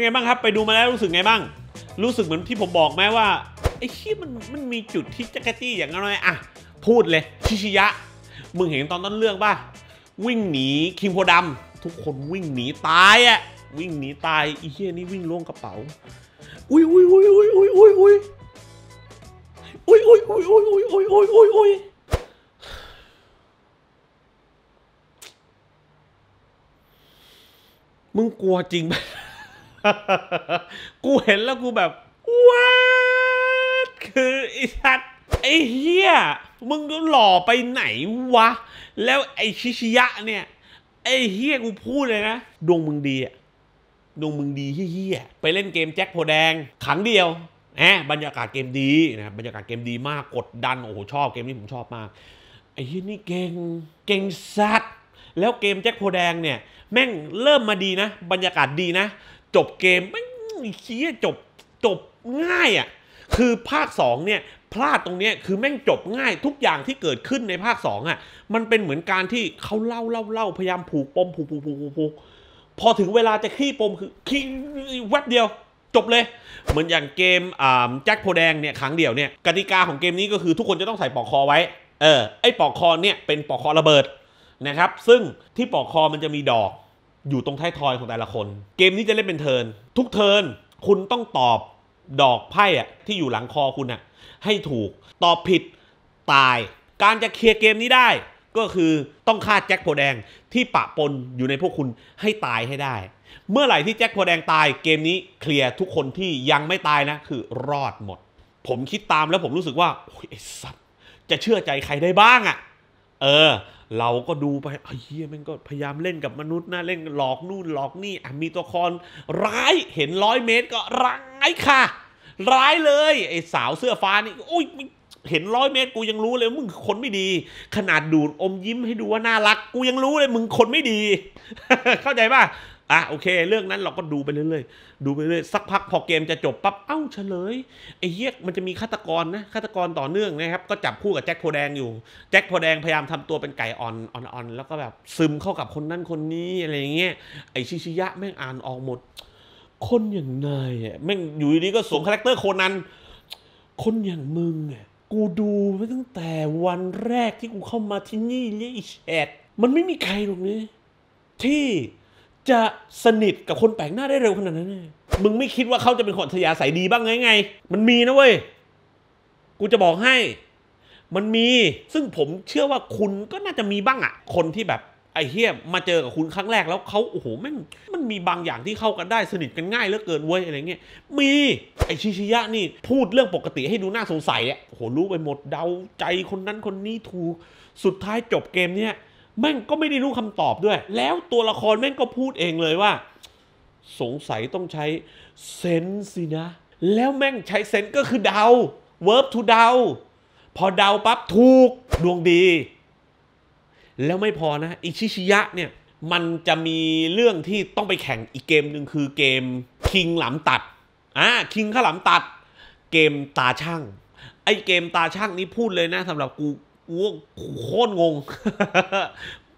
เป็นไงบ้างครับ ไปดูมาแล้วรู้สึกไงบ้าง รู้สึกเหมือนที่ผมบอกไหมว่าไอ้ที้มันมันมีจุดที่แจ็รตี้อย่างน้อยอ่ะพูดเลย ชิชิยะมึงเห็นตอนต้นเรื่องป่ะ วิ่งหนีคิงโพดัมทุกคนวิ่งหนีตายอ่ะวิ่งหนีตายไอ้เฮียนี่วิ่งล่วงกระเป๋าอุ้ยอุ้ยอุ้ยอุ้ยอุ้ยอุ้ยอุ้ยอุ้ยอุ้ยอุ้ยอุ้ยอุ้ยอุ้ยอุ้ยอุ้ยอุ้ยมึงกลัวจริงไหมกูเห็นแล้วกูแบบว้าคือไอ้ชัดไอ้เฮียมึงหล่อไปไหนวะ แล้วไอ้ชิชิยะเนี่ยไอ้เฮียกูพูดเลยนะดวงมึงดีอะดวงมึงดีเฮียไปเล่นเกมแจ็คโพแดงขังเดียวแหมบรรยากาศเกมดีนะบรรยากาศเกมดีมากกดดัน โอ้โหชอบเกมนี้ผมชอบมากไอ้เฮียนี่เก่งเก่งสัตว์แล้วเกมแจ็คโพแดงเนี่ยแม่งเริ่มมาดีนะ บรรยากาศดีนะจบเกมไม่เคี้ยจบจบง่ายอะ่ะคือภาค2เนี่ยพลาดตรงนี้คือแม่งจบง่ายทุกอย่างที่เกิดขึ้นในภาค2อะ่ะมันเป็นเหมือนการที่เขาเล่าเล่าเล่าพยายามผูกปมผูกผูกผูกผูกพอถึงเวลาจะขี้ปมคือขี้แวบเดียว จบเลย เหมือนอย่างเกมแจ็คโพแดงเนี่ยครั้งเดียวเนี่ยกติกาของเกมนี้ก็คือทุกคนจะต้องใส่ปอกคอไว้ เออไอ้ปอกคอเนี่ยเป็นปอกคอระเบิดนะครับ ซึ่งที่ปอกคอมันจะมีดอกอยู่ตรงท้ายทอยของแต่ละคน เกมนี้จะเล่นเป็นเทิร์นทุกเทิร์นคุณต้องตอบดอกไพ่อะที่อยู่หลังคอคุณอะให้ถูก ตอบผิดตาย การจะเคลียร์เกมนี้ได้ ก็คือต้องฆ่าแจ็คโพแดงที่ปะปนอยู่ในพวกคุณให้ตายให้ได้ เมื่อไหร่ที่แจ็คโพแดงตายเกมนี้เคลียร์ทุกคนที่ยังไม่ตายนะ คือรอดหมด ผมคิดตามแล้วผมรู้สึกว่าโอ้ยไอ้สัตว์จะเชื่อใจใครได้บ้างอะเออเราก็ดูไปไอ้เฮียมันก็พยายามเล่นกับมนุษย์นะเล่น หลอกนู่นหลอกนี่มีตัวครร้าย เห็นร้อยเมตรก็ร้ายค่ะ ร้ายเลยไอ้สาวเสื้อฟ้านี่อุ้ยเห็นร้อยเมตรกูยังรู้เลยมึงคนไม่ดี ขนาดดูดอมยิ้มให้ดูว่าน่ารักกูยังรู้เลย มึงคนไม่ดี เข้าใจป่ะอ่ะโอเค เรื่องนั้นเราก็ดูไปเรื่อยๆดูไปเรื่อยสักพักพอเกมจะจบปั๊บเอ้าเฉลยไอ้เหี้ยมันจะมีฆาตกรนะฆาตกรต่อเนื่องนะครับ ก็จับคู่กับแจ็คโพแดงอยู่ แจ็คโพแดงพยายามทำตัวเป็นไก่อ่อนอ่อนแล้วก็แบบซึมเข้ากับคนนั้นคนนี้อะไรเงี้ยไอ้ชิชิยะแม่งอ่านออกหมด คนอย่างนายแม่งอยู่ดีก็สวมคาแรคเตอร์โคนันคนอย่างมึงเนี่ยกูดูมาตั้งแต่วันแรกที่กูเข้ามาที่นี่เลยไอ้แชดมันไม่มีใครหรอกนี่ที่จะสนิทกับคนแปลกหน้าได้เร็วขนาดนั้นมึงไม่คิดว่าเขาจะเป็นคนทยาสายดีบ้างไงไง มันมีนะเว้ย กูจะบอกให้ มันมี ซึ่งผมเชื่อว่าคุณก็น่าจะมีบ้างอะคนที่แบบไอ้เฮียมาเจอกับคุณครั้งแรกแล้วเขาโอ้โหแม่งมันมีบางอย่างที่เข้ากันได้สนิทกันง่ายเหลือเกินเว้ยอะไรเงี้ย มีไอ้ชิชิยะนี่ พูดเรื่องปกติให้ดูน่าสงสัยอะโอ้โหรู้ไปหมดเดาใจคนนั้นคนนี้ถูกสุดท้ายจบเกมเนี้ยแม่งก็ไม่ได้รู้คำตอบด้วย แล้วตัวละครแม่งก็พูดเองเลยว่า สงสัยต้องใช้เซนสินะ แล้วแม่งใช้เซนก็คือเดาเวิร์บทูเดาพอเดาปั๊บถูกดวงดี แล้วไม่พอนะอิชิชิยะเนี่ยมันจะมีเรื่องที่ต้องไปแข่งอีกเกมหนึ่งคือเกมคิงหลาตัดอ่าคิงข้าหลาตัด เกมตาช่าง ไอเกมตาช่างนี้พูดเลยนะสำหรับกูโคตรงง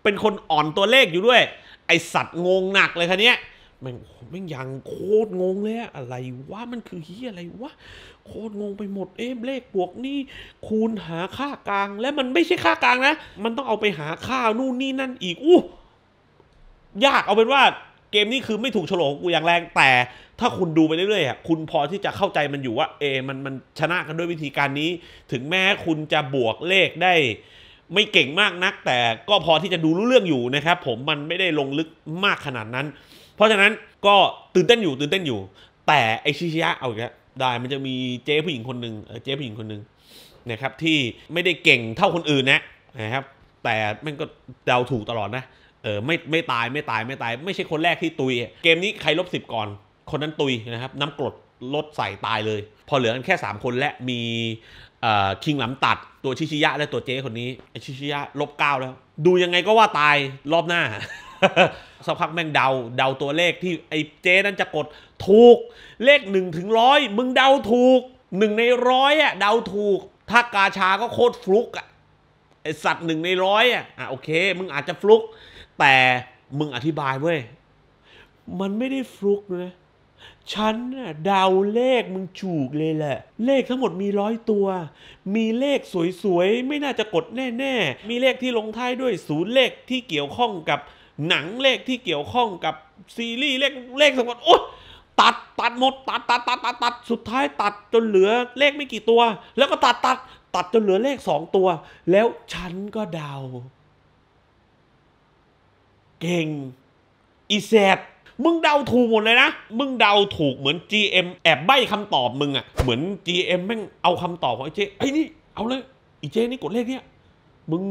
เป็นคนอ่อนตัวเลขอยู่ด้วย ไอสัตว์งงหนักเลยคันนี้แม่งแม่งยังโคตรงงเลยอะอะไรวะมันคือเฮียอะไรวะโคตรงงไปหมด เอ๊ะเลขบวกนี่คูณหาค่ากลาง และมันไม่ใช่ค่ากลางนะ มันต้องเอาไปหาค่านู่นนี่นั่นอีก อู้ยากเอาเป็นว่าเกมนี้คือไม่ถูกฉลองกูอย่างแรง แต่ถ้าคุณดูไปเรื่อยๆคุณพอที่จะเข้าใจมันอยู่ว่าเอมันมันชนะกันด้วยวิธีการนี้ ถึงแม้คุณจะบวกเลขได้ ไม่เก่งมากนัก แต่ก็พอที่จะดูรู้เรื่องอยู่นะครับผมมันไม่ได้ลงลึกมากขนาดนั้น เพราะฉะนั้นก็ตื่นเต้นอยู่ ตื่นเต้นอยู่ แต่ไอชิชิยะเอาีแค้ได้มันจะมีเจ๊ผู้หญิงคนหนึ่งเจ๊ผู้หญิงคนหนึ่งนะครับที่ไม่ได้เก่งเท่าคนอื่นนะนะครับแต่มันก็เดาถูกตลอดนะเออไม่ไม่ตายไม่ตายไม่ตาย ไม่ใช่คนแรกที่ตุย เกมนี้ใครลบสิบก่อน คนนั้นตุยนะครับ น้ำกรดลดใส่ตายเลย พอเหลือกันแค่3คนและมีคิงหลำตัดตัวชิชิยะ และตัวเจ้คนนี้ชิชิยะลบเก้าแล้ว ดูยังไงก็ว่าตายรอบหน้าสักพักแม่งเดาเดาตัวเลขที่ไอ้เจ้นั่นจะกดถูก เลขหนึ่งถึงร้อยมึงเดาถูกหนึ่งในร้อยอ่ะเดาถูก ถ้ากาชาก็โคตรฟลุกอ่ะไอสัตว์หนึ่งในร้อยอ่ะอ่ะโอเค มึงอาจจะฟลุกแต่มึงอธิบาย เว้ย มันไม่ได้ฟลุกนะ ฉันเดาเลขมึงจูกเลยแหละ เลขทั้งหมดมีร้อยตัว มีเลขสวย ๆ ไม่น่าจะกดแน่ ๆ มีเลขที่ลงท้ายด้วยศูนย์เลขที่เกี่ยวข้องกับหนังเลขที่เกี่ยวข้องกับซีรีส์เลขเลขสมมติโอ๊ยตัดตัดหมด ตัดตัดตัดตัดตัดสุดท้ายตัดจนเหลือเลขไม่กี่ตัว แล้วก็ตัดตัดตัดจนเหลือเลขสองตัว แล้วฉันก็เดาเก่ง อีแซดมึงเดาถูกหมดเลยนะ มึงเดาถูกเหมือน GM แอบใบ้คำตอบมึงอะเหมือน GM แม่ง เอาคำตอบของไอ้เจ้ไอ้นี่เอาเลยอ้เจ้นี่กดเลขเนี้ย มึง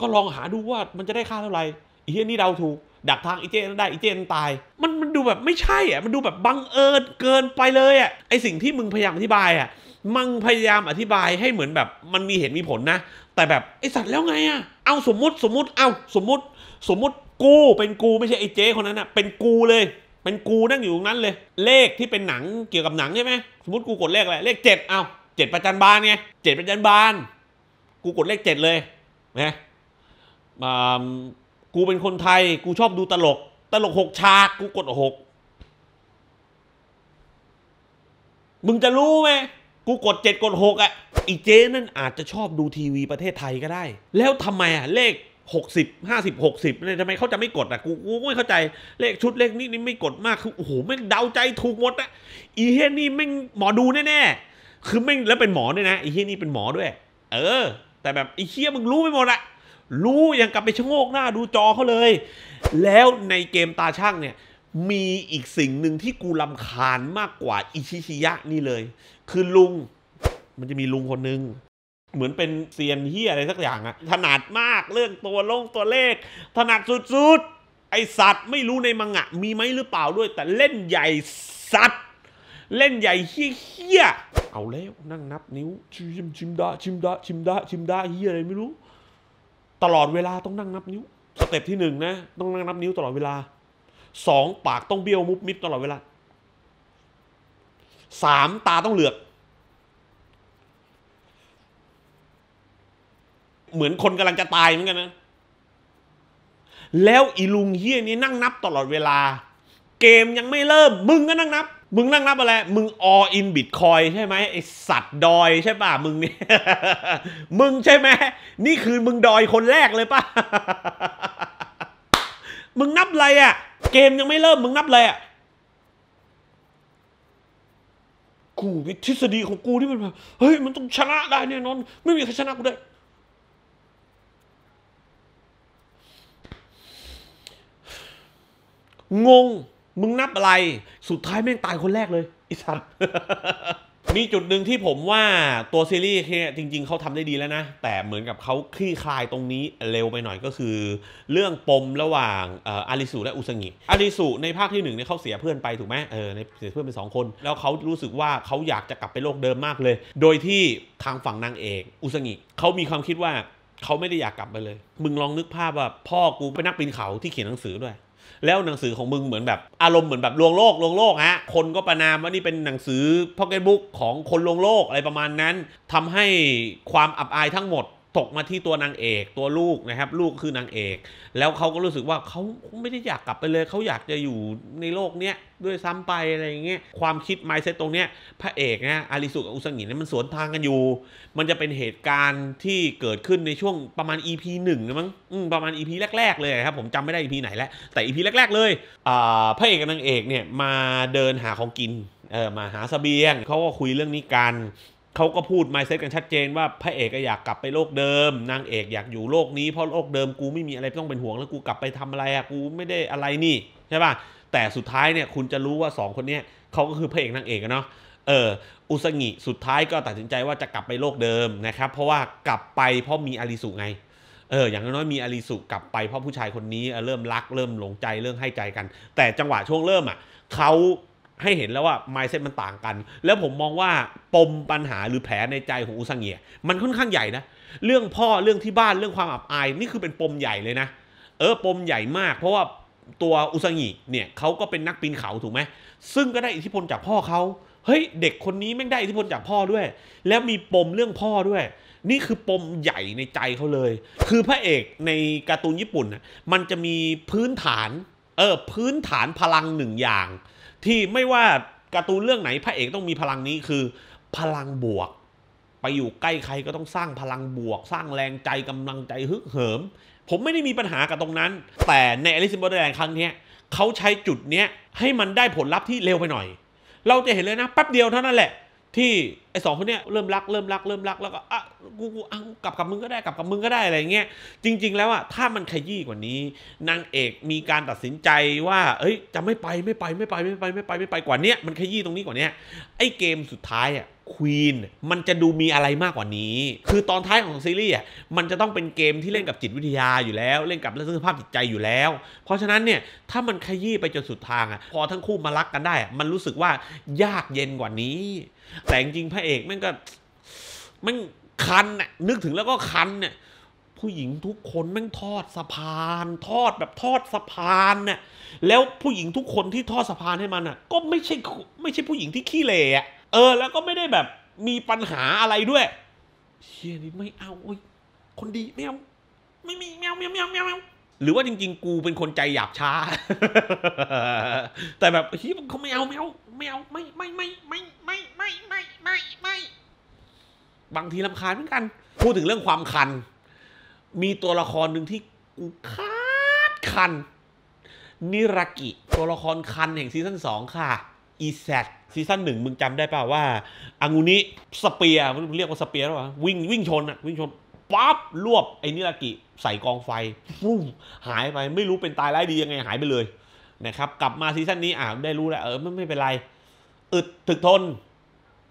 ก็ลองหาดูว่ามันจะได้ค่าเท่าไหร่อีเจ้นี่เดาถูก ดักทางอ้เจ้นได้อ้เจ้นตาย มันมันดูแบบไม่ใช่อ่ะ มันดูแบบบังเอิญเกินไปเลยอ่ะ ไอสิ่งที่มึงพยายามอธิบายอ่ะมึงพยายามอธิบายให้เหมือนแบบมันมีเหตุมีผลนะ แต่แบบไอสัตว์แล้วไงอ่ะ เอาสมมติสมมติ เอาสมมติสมมติกูเป็นกูไม่ใช่ไอ้เจ๊คนนั้นอะเป็นกูเลยเป็นกูนั่งอยู่ตรงนั้นเลย เลขที่เป็นหนังเกี่ยวกับหนังใช่ไหมสมมติกูกดเลขอะไร เลขเจ็ดเอาเจ็ดประจันบานไงเจ็ดประจันบานกูกดเลขเจ็ดเลยนะกูเป็นคนไทยกูชอบดูตลก ตลกหกฉากกูกดหกมึงจะรู้ไหมกูกดเจ็ดกดหกอ่ะอีเจนั่นอาจจะชอบดูทีวีประเทศไทยก็ได้ แล้วทำไมอ่ะเลขหกสิบห้าสิบหกสิบเนี่ยทำไมเขาจะไม่กดอ่ะกูไม่เข้าใจเลขชุดเลขนี้นี่ไม่กดมากคือโอ้โหแม่งเดาใจถูกหมดนะอีเฮียนี่แม่งหมอดูแน่แน่คือแม่งแล้วเป็นหมอด้วยนะอีเฮียนี่เป็นหมอด้วยเออ แต่แบบอีเฮียมึงรู้ไม่หมดอะรู้ยังกลับไปชะโงกหน้าดูจอเขาเลย แล้วในเกมตาช่างเนี่ยมีอีกสิ่งหนึ่งที่กูลำคาญมากกว่าอิชิชิยะนี่เลย คือลุง มันจะมีลุงคนหนึ่งเหมือนเป็นเซียนเฮียอะไรสักอย่างอะถนัดมาก เรื่องตัวลงตัวเลข ถนัดสุดๆ ไอสัตว์ไม่รู้ในมังงะมีไหมหรือเปล่าด้วย แต่เล่นใหญ่สัตว์เล่นใหญ่เฮี้ยเอาแล้วนั่งนับนิ้ว ชิมชิมดาชิมดาชิมดาชิมดาเฮียอะไรไม่รู้ ตลอดเวลาต้องนั่งนับนิ้วสเต็ปที่หนึ่งนะต้องนั่งนับนิ้วตลอดเวลาสอง ปากต้องเบี้ยวมุบมิดตลอดเวลาสามตาต้องเหลือกเหมือนคนกำลังจะตายเหมือนกันนะ แล้วอีลุงเฮียนี้นั่งนับตลอดเวลา เกมยังไม่เริ่ม มึงก็นั่งนับ มึงนั่งนับ อะไร มึงออิน บิตคอยใช่ไหมไอสัตว์ดอยใช่ป่ะมึงเนี่ยมึงใช่ไหมนี่คือมึงดอยคนแรกเลยป่ะ มึงนับอะไรอะเกมยังไม่เริ่ม มึงนับอะไรอะกูทฤษฎีของกูที่มันแบบเฮ้ยมันต้องชนะได้แน่นอนไม่มีใครชนะกูได้งง มึงนับอะไร สุดท้ายแม่งตายคนแรกเลย อีสัตว์มีจุดหนึ่งที่ผมว่าตัวซีรีส์เนี่ยจริง ๆเขาทำได้ดีแล้วนะ แต่เหมือนกับเขาคลี่คลายตรงนี้เร็วไปหน่อยก็คือ เรื่องปมระหว่างอาริสุและอุสงิอาริสุในภาคที่หนึ่งเนี่ยเขาเสียเพื่อนไปถูกไหมเออในเสียเพื่อนไปสองคน แล้วเขารู้สึกว่าเขาอยากจะกลับไปโลกเดิมมากเลย โดยที่ทางฝั่งนางเอกอุสงิเขามีความคิดว่าเขาไม่ได้อยากกลับไปเลย มึงลองนึกภาพว่าพ่อกูเป็นนักปีนเขาที่เขียนหนังสือด้วยแล้วหนังสือของมึงเหมือนแบบอารมณ์เหมือนแบบลวงโลกลวงโลกฮะ คนก็ประนามว่านี่เป็นหนังสือพ็อกเก็ตบุ๊กของคนลวงโลกอะไรประมาณนั้น ทำให้ความอับอายทั้งหมดตกมาที่ตัวนางเอกตัวลูกนะครับ ลูกคือนางเอก แล้วเขาก็รู้สึกว่าเขาไม่ได้อยากกลับไปเลยเขาอยากจะอยู่ในโลกเนี้ยด้วยซ้ำไป อะไรอย่างเงี้ยความคิดไมเซตตรงเนี้ยพระเอกเนี่ยอาริสุกับอุสังหินเนี่ยมันสวนทางกันอยู่ มันจะเป็นเหตุการณ์ที่เกิดขึ้นในช่วงประมาณ EP หนึ่งนะมั้งประมาณ EP แรก ๆเลยครับ ผมจำไม่ได้ EP ไหนแล้วแต่ EP แรก ๆเลยพระเอกกับนางเอกเนี่ยมาเดินหาของกินเออมาหาสเสบียงเขาก็คุยเรื่องนี้กันเขาก็พูดไมเซ็ตกันชัดเจนว่า พระเอกอยากกลับไปโลกเดิมนางเอกอยากอยู่โลกนี้เพราะโลกเดิมกูไม่มีอะไรต้องเป็นห่วงแล้วกูกลับไปทำอะไรอะกูไม่ได้อะไรนี่ใช่ป่ะแต่สุดท้ายเนี่ยคุณจะรู้ว่า 2 คนเนี้ยเขาก็คือพระเอกนางเอกเนาะเอออุสงิสุดท้ายก็ตัดสินใจว่าจะกลับไปโลกเดิมนะครับเพราะว่ากลับไปเพราะมีอาริสุไงเอออย่างน้อยมีอาริสุกลับไป เพราะผู้ชายคนนี้เริ่มรักเริ่มหลงใจเริ่มให้ใจกัน แต่จังหวะช่วงเริ่มอ่ะเขาให้เห็นแล้วว่ามซ์เซ็ตมันต่างกัน แล้วผมมองว่าปมปัญหาหรือแผลในใจของอุซังเงียมันค่อนข้างใหญ่นะ เรื่องพ่อเรื่องที่บ้านเรื่องความอับอาย นี่คือเป็นปมใหญ่เลยนะ เออปมใหญ่มาก เพราะว่าตัวอุซังงีเนี่ยเขาก็เป็นนักปีนเขาถูกไหม ซึ่งก็ได้อิทธิพลจากพ่อเขา เฮ้ยเด็กคนนี้แม่งได้อิทธิพลจากพ่อด้วย แล้วมีปมเรื่องพ่อด้วย นี่คือปมใหญ่ในใจเขาเลย คือพระเอกในการ์ตูนญี่ปุ่นมันจะมีพื้นฐานเออพื้นฐานพลังหนึ่งอย่างที่ไม่ว่าการ์ตูนเรื่องไหนพระเอกต้องมีพลังนี้คือ พลังบวก ไปอยู่ใกล้ใครก็ต้องสร้างพลังบวก สร้างแรงใจกำลังใจฮึกเหิม ผมไม่ได้มีปัญหากับตรงนั้น แต่ในอลิซินบอร์แดนครั้งนี้เขาใช้จุดเนี้ย ให้มันได้ผลลัพธ์ที่เร็วไปหน่อย เราจะเห็นเลยนะแป๊บเดียวเท่านั้นแหละที่ไอ้สองคนเนี้ยเริ่มรักเริ่มรักเริ่มรักแล้วก็อ่ะกูกูอ่ะกลับกับมึงก็ได้กลับกับมึงก็ได้อะไรเงี้ยจริงๆแล้วอ่ะถ้ามันขยี้กว่านี้ นางเอกมีการตัดสินใจว่า เอ้ยจะไม่ไปไม่ไปไม่ไปไม่ไปไม่ไปไม่ไปกว่าเนี้ยมันขยี้ตรงนี้กว่าเนี้ยไอ้เกมสุดท้ายอ่ะควีนมันจะดูมีอะไรมากกว่านี้ คือตอนท้ายของซีรีส์อ่ะมันจะต้องเป็นเกมที่เล่นกับจิตวิทยาอยู่แล้วเล่นกับเรื่องสภาพจิตใจอยู่แล้ว เพราะฉะนั้นเนี่ยถ้ามันขยี้ไปจนสุดทางอ่ะพอทั้งคู่มารักกันได้ มันรู้สึกว่ายากเย็นกว่านี้แต่จริงพระเอกแม่งก็มันคันน่ะนึกถึงแล้วก็คันเนี่ยผู้หญิงทุกคนแม่งทอดสะพาน ทอดแบบทอดสะพานเนี่ย แล้วผู้หญิงทุกคนที่ทอดสะพานให้มันน่ะ ก็ไม่ใช่ไม่ใช่ผู้หญิงที่ขี้เละอ่ะเออแล้วก็ไม่ได้แบบมีปัญหาอะไรด้วยเชี่ยนี่ไม่เอาโอ้ยคนดีไม่เอาไม่มีแมวแมวแมวแมวหรือว่าจริง ๆ กูเป็นคนใจหยาบช้า แต่แบบเฮ้ยเขาไม่เอาแมวไม่เอาไม่ไม่ไม่ไม่ไม่ไม่ไม่ไม่ไม่บางทีลำคาญเหมือนกัน พูดถึงเรื่องความคัน มีตัวละครหนึ่งที่กูคาดคัน นิรากิ ตัวละครคันแห่งซีซั่นสองค่ะ อีแซดซีซั่นหนึ่งมึงจำได้ป่าว่า อังูนี้สเปียมันเรียกว่าสเปียหรอวิ่งวิ่งชนอะวิ่งชนปั๊บรวบไอ้นิรากิใส่กองไฟฟุ้งหายไป ไม่รู้เป็นตายร้ายดียังไง หายไปเลยนะครับ กลับมาซีซั่นนี้ อ่าได้รู้ แล้วเออไม่ไม่เป็นไร อึดถึกทน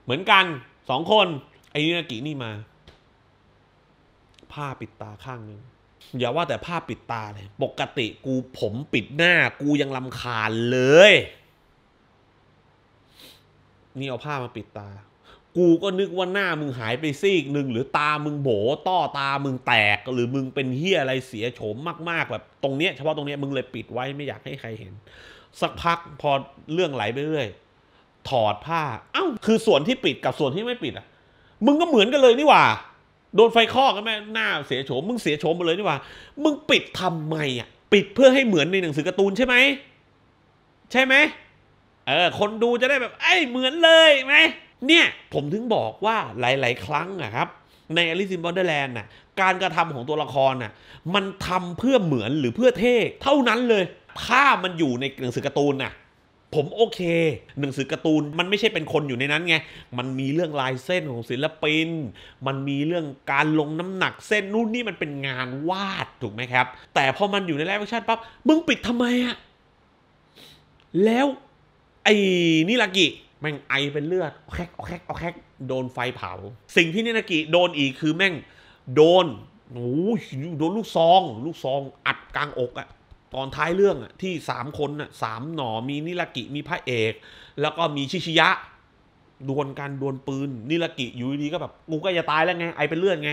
เหมือนกัน สองคนไอ้นี่นากินี่มา ผ้าปิดตาข้างหนึ่งอย่าว่าแต่ผ้าปิดตาเลยปกติกูผมปิดหน้า กูยังลำคาญเลย นี่เอาผ้ามาปิดตากูก็นึกว่าหน้ามึงหายไปซีกหนึ่งหรือตามึงโบต้อตามึงแตกหรือมึงเป็นเฮียอะไรเสียโฉมมากๆแบบตรงเนี้ยเฉพาะตรงเนี้ยมึงเลยปิดไว้ไม่อยากให้ใครเห็น สักพักพอเรื่องไหลไปเรื่อยถอดผ้า เอ้าคือส่วนที่ปิดกับส่วนที่ไม่ปิดอ่ะ มึงก็เหมือนกันเลยนี่หว่า โดนไฟคอกกันไหมหน้าเสียโฉมมึงเสียโฉมมาเลยนี่หว่า มึงปิดทำไมอ่ะ ปิดเพื่อให้เหมือนในหนังสือการ์ตูนใช่ไหมใช่ไหมเออคนดูจะได้แบบเอ้ยเหมือนเลยไหมเนี่ย ผมถึงบอกว่าหลาย ๆ ครั้งนะครับ ในิซินบอนเดอร์แลนด์น่ะการกระทำของตัวละครน่ะมันทำเพื่อเหมือนหรือเพื่อเท่เท่านั้นเลยถ้ามันอยู่ในหนังสือการ์ตูนน่ะผมโอเค หนังสือการ์ตูน มันไม่ใช่เป็นคนอยู่ในนั้นไงมันมีเรื่องลายเส้นของศิลปินมันมีเรื่องการลงน้ำหนักเส้นนู่นนี่มันเป็นงานวาดถูกไหมครับ แต่พอมันอยู่ในไลฟ์แอคชั่นปั๊บมึงปิดทำไมอะแล้วไอ้นิลากิแม่งไอเป็นเลือดอแคกแคกแคกโดนไฟเผาสิ่งที่นินากิโดนอีกคือแม่งโดนโอ้ยโดนลูกซอง ลูกซอง อัดกลางอกอะตอนท้ายเรื่องอะที่สามคนอะสามหนอมีนิรากิมีพระเอก แล้วก็มีชิชิยะ ดวลกันดวลปืนนิรากิอยู่ดีก็แบบกูก็จะตายแล้วไงไอเป็นเลือดไง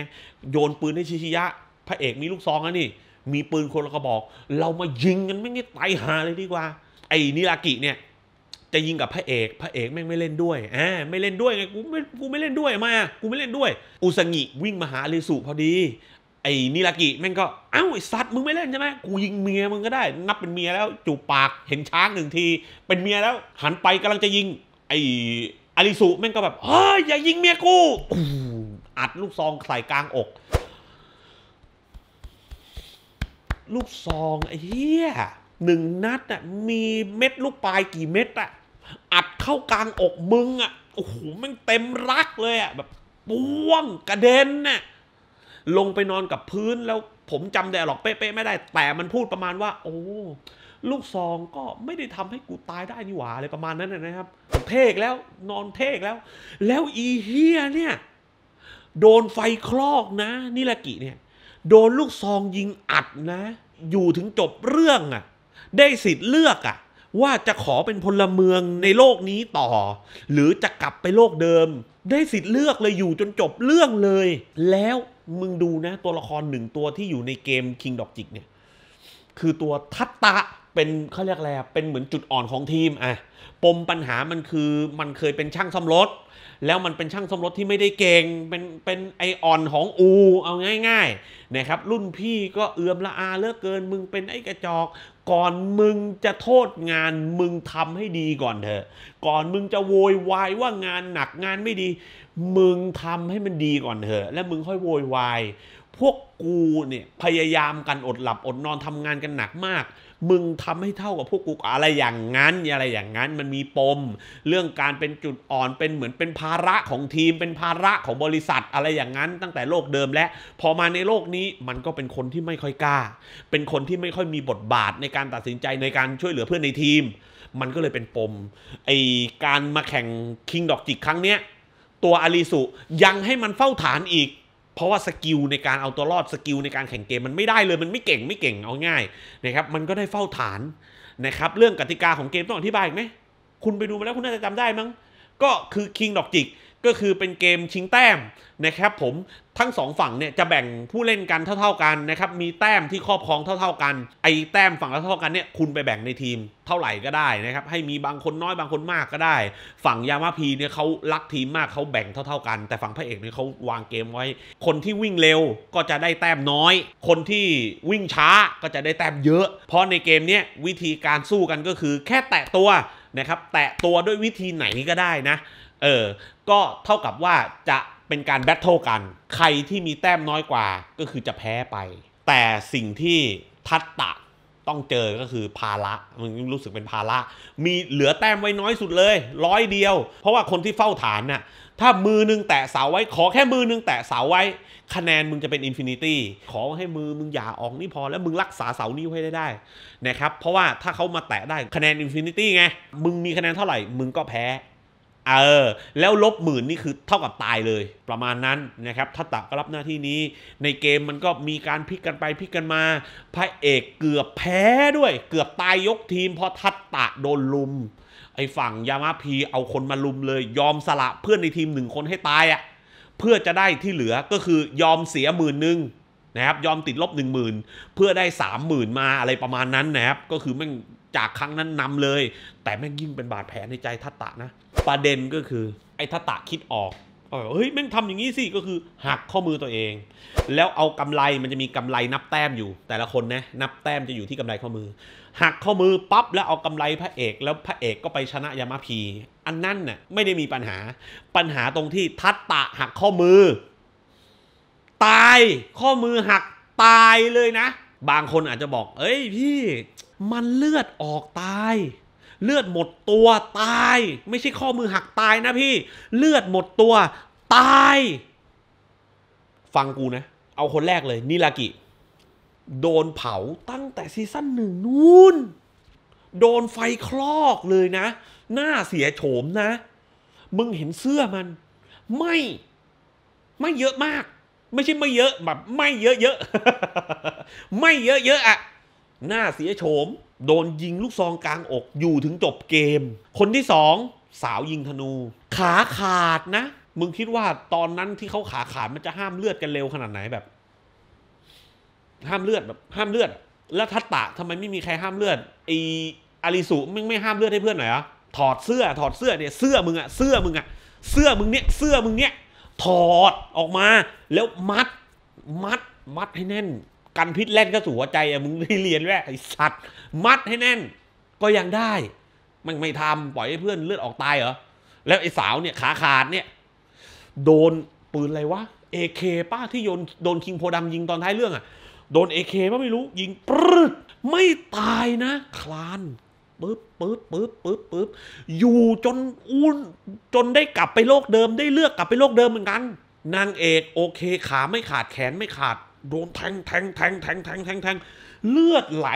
โยนปืนให้ชิชิยะ พระเอกมีลูกซองอะนี่มีปืนคนละกระบอก เรามายิงกันไม่งี้ตายหาเลยดีกว่าไอนิรากิเนี่ยจะยิงกับพระเอก พระเอกแม่งไม่เล่นด้วยอ่าไม่เล่นด้วยไง กูไม่ กูไม่เล่นด้วยมากูไม่เล่นด้วย อุสงิวิ่งมาหาลิสุพอดี ไอ้นิรากิแม่งก็เอ้าไอ้สัตว์มึงไม่เล่นใช่ไหมกูยิงเมียมึงก็ได้ นับเป็นเมียแล้วจูบปาก เห็นช้างหนึ่งที เป็นเมียแล้ว หันไปกำลังจะยิง ไอ้อลิสุแม่งก็แบบ เฮ้ย อย่ายิงเมียกู อัดลูกซองใส่กลางอก ลูกซองไอ้เหี้ยหนึ่งนัดอ่ะมีเม็ดลูกปลายกี่เม็ดอ่ะอัดเข้ากลางอกมึงอ่ะโอ้โหมันเต็มรักเลยอ่ะแบบป้วงกระเด็นน่ะลงไปนอนกับพื้นแล้ว ผมจำได้หรอกเป๊ะๆไม่ได้แต่มันพูดประมาณว่า โอ้ลูกซองก็ไม่ได้ทำให้กูตายได้นี่หว่าอะไรประมาณนั้นนะครับเทกแล้วนอนเทกแล้ว แล้วอีเฮียเนี่ย โดนไฟคลอกนะนี่ละกี่เนี่ยโดนลูกซองยิงอัดนะ อยู่ถึงจบเรื่องอะ่ะได้สิทธิ์เลือกอะว่าจะขอเป็นพลเมืองในโลกนี้ต่อ หรือจะกลับไปโลกเดิม ได้สิทธิ์เลือกเลยอยู่จนจบเรื่องเลย แล้วมึงดูนะตัวละครหนึ่งตัวที่อยู่ในเกมคิงดอกจิกเนี่ยคือตัวทัตตะ เป็นเขาเรียกแลไรเป็นเหมือนจุดอ่อนของทีมอะปมปัญหามันคือมันเคยเป็นช่างซ่อมรถ แล้วมันเป็นช่างซ่อมรถที่ไม่ได้เก่งเป็นเป็นไอออนของอูเอาง่ายๆนะครับ รุ่นพี่ก็เอือมละอาเลือกเกิน มึงเป็นไอกระจอกก่อนมึงจะโทษงานมึงทำให้ดีก่อนเถอะ ก่อนมึงจะโวยวายว่างานหนักงานไม่ดี มึงทำให้มันดีก่อนเถอะแล้วมึงค่อยโวยวายพวกกูเนี่ยพยายามกันอดหลับอดนอนทำงานกันหนักมากมึงทำให้เท่ากับพวกกูอะไรอย่างนั้น อะไรอย่างนั้น มันมีปม เรื่องการเป็นจุดอ่อนเป็นเหมือนเป็นภาระของทีม เป็นภาระของบริษัทอะไรอย่างนั้นตั้งแต่โลกเดิม และพอมาในโลกนี้มันก็เป็นคนที่ไม่ค่อยกล้า เป็นคนที่ไม่ค่อยมีบทบาทในการตัดสินใจในการช่วยเหลือเพื่อนในทีม มันก็เลยเป็นปมไอการมาแข่งคิงดอกจิกครั้งเนี้ย ตัวอารีสุยังให้มันเฝ้าฐานอีกเพราะว่าสกิลในการเอาตัวรอด สกิลในการแข่งเกมมันไม่ได้เลยมันไม่เก่งไม่เก่งเอาง่ายนะครับมันก็ได้เฝ้าฐานนะครับเรื่องกติกาของเกมต้องอธิบายไหมคุณไปดูมาแล้วคุณน่าจะจำได้มั้ง ก็คือคิงดอกจิกก็คือเป็นเกมชิงแต้มนะครับผม ทั้งสองฝั่งเนี่ยจะแบ่งผู้เล่นกันเท่าๆกันนะครับมีแต้มที่ครอบครองเท่า ๆกัน ไอ้แต้มฝั่งละเท่ากันเนี่ยคุณไปแบ่งในทีมเท่าไหร่ก็ได้นะครับให้มีบางคนน้อยบางคนมากก็ได้ ฝั่งยามาพีเนี่ยเขารักทีมมากเขาแบ่งเท่าๆ กันแต่ฝั่งพระเอกเนี่ยเขาวางเกมไว้ คนที่วิ่งเร็วก็จะได้แต้มน้อย คนที่วิ่งช้าก็จะได้แต้มเยอะ เพราะในเกมเนี่ยวิธีการสู้กันก็คือแค่แตะตัวนะครับแตะตัวด้วยวิธีไหนก็ได้นะเออ ก็เท่ากับว่าจะเป็นการแบทเทิลกัน ใครที่มีแต้มน้อยกว่าก็คือจะแพ้ไป แต่สิ่งที่ทัตตะต้องเจอก็คือภาระมันรู้สึกเป็นภาระ มีเหลือแต้มไว้น้อยสุดเลย ร้อยเดียว เพราะว่าคนที่เฝ้าฐานน่ะ ถ้ามือนึงแตะเสาไว้ขอแค่มือนึงแตะเสาไว้ คะแนนมึงจะเป็นอินฟินิตี้ ขอให้มือมึงอย่าออกนี่พอแล้วมึงรักษาเสานี้ไว้ได้ได้นะครับ เพราะว่าถ้าเขามาแตะได้คะแนนอินฟินิตี้ไง มึงมีคะแนนเท่าไหร่ มึงก็แพ้เออแล้วลบหมื่นนี่คือเท่ากับตายเลยประมาณนั้นนะครับทัตตะก็รับหน้าที่นี้ ในเกมมันก็มีการพลิกกันไปพลิกกันมา พระเอกเกือบแพ้ด้วยเกือบตายยกทีมเพราะทัตตะโดนลุมไอ้ฝั่งยามาพีเอาคนมาลุมเลย ยอมสละเพื่อนในทีมหนึ่งคนให้ตายอะ่ะเพื่อจะได้ที่เหลือก็คือยอมเสียหมื่นหนึ่งนะครับยอมติดลบหนึ่งหมื่นเพื่อได้สามหมื่นมาอะไรประมาณนั้นนะครับก็คือแม่งจากครั้งนั้นนำเลย แต่แม่งยิ่งเป็นบาดแผลในใจทัตตะนะประเด็นก็คือ ไอ้ทัตะคิดออกเฮ้ยแม่งทำอย่างนี้สิก็คือ หักข้อมือตัวเอง แล้วเอากำไรมันจะมีกำไรนับแต้มอยู่ แต่ละคนนะ นับแต้มจะอยู่ที่กำไรข้อมือหักข้อมือปั๊บแล้วเอากำไรพระเอก แล้วพระเอกก็ไปชนะยามาพีอันนั้นเนี่ยไม่ได้มีปัญหาปัญหาตรงที่ทัตตะหักข้อมือ ตายข้อมือหักตายเลยนะ บางคนอาจจะบอก เอ้ยพี่ มันเลือดออกตายเลือดหมดตัวตาย ไม่ใช่ข้อมือหักตายนะพี่ เลือดหมดตัว ตาย ฟังกูนะ เอาคนแรกเลย นิลากิ โดนเผาตั้งแต่ซีซั่นหนึ่งนู่นโดนไฟคลอกเลยนะ หน้าเสียโฉมนะ มึงเห็นเสื้อมัน ไม่ไม่เยอะมาก ไม่ใช่ไม่เยอะแบบ ไม่เยอะเยอะ ไม่เยอะเยอะอะหน้าเสียโฉมโดนยิงลูกซองกลางอกอยู่ถึงจบเกม คนที่สองสาวยิงธนู ขาขาดนะ มึงคิดว่าตอนนั้นที่เขาขาขาดมันจะห้ามเลือดกันเร็วขนาดไหนแบบ ห้ามเลือดแบบห้ามเลือดแล้วทัตตะทำไมไม่มีใครห้ามเลือดไออาริสุไม่ไม่ห้ามเลือดให้เพื่อนหน่อยอะถอดเสื้อถอดเสื้อเนี่ย เสื้อมึงอะเสื้อมึงอะเสื้อมึงเนี่ยเสื้อมึงเนี่ย ถอดออกมา แล้วมัดมัดมัดให้แน่นกันพิษแล่นก็สู่หัวใจอะมึงไม่เรียนแร่ไอสัตว์ มัดให้แน่น ก็ยังได้ มันไม่ทำปล่อยให้เพื่อนเลือดออกตายเหรอ แล้วไอ้สาวเนี่ยขาขาดเนี่ย โดนปืนอะไรวะเอเคป้าที่โยนโดนคิงโพดำยิงตอนท้ายเรื่องอะโดนเอเคป้าไม่รู้ ยิงปื๊ดไม่ตายนะ คลานปึ๊บปึ๊บปึ๊บปึ๊บปึ๊บอยู่จนอุ้นจนได้กลับไปโลกเดิม ได้เลือกกลับไปโลกเดิมเหมือนกัน นางเอกโอเคขาไม่ขาดแขนไม่ขาดโดนแทงแทงแทงแทงแทงแทงแทงเลือดไหล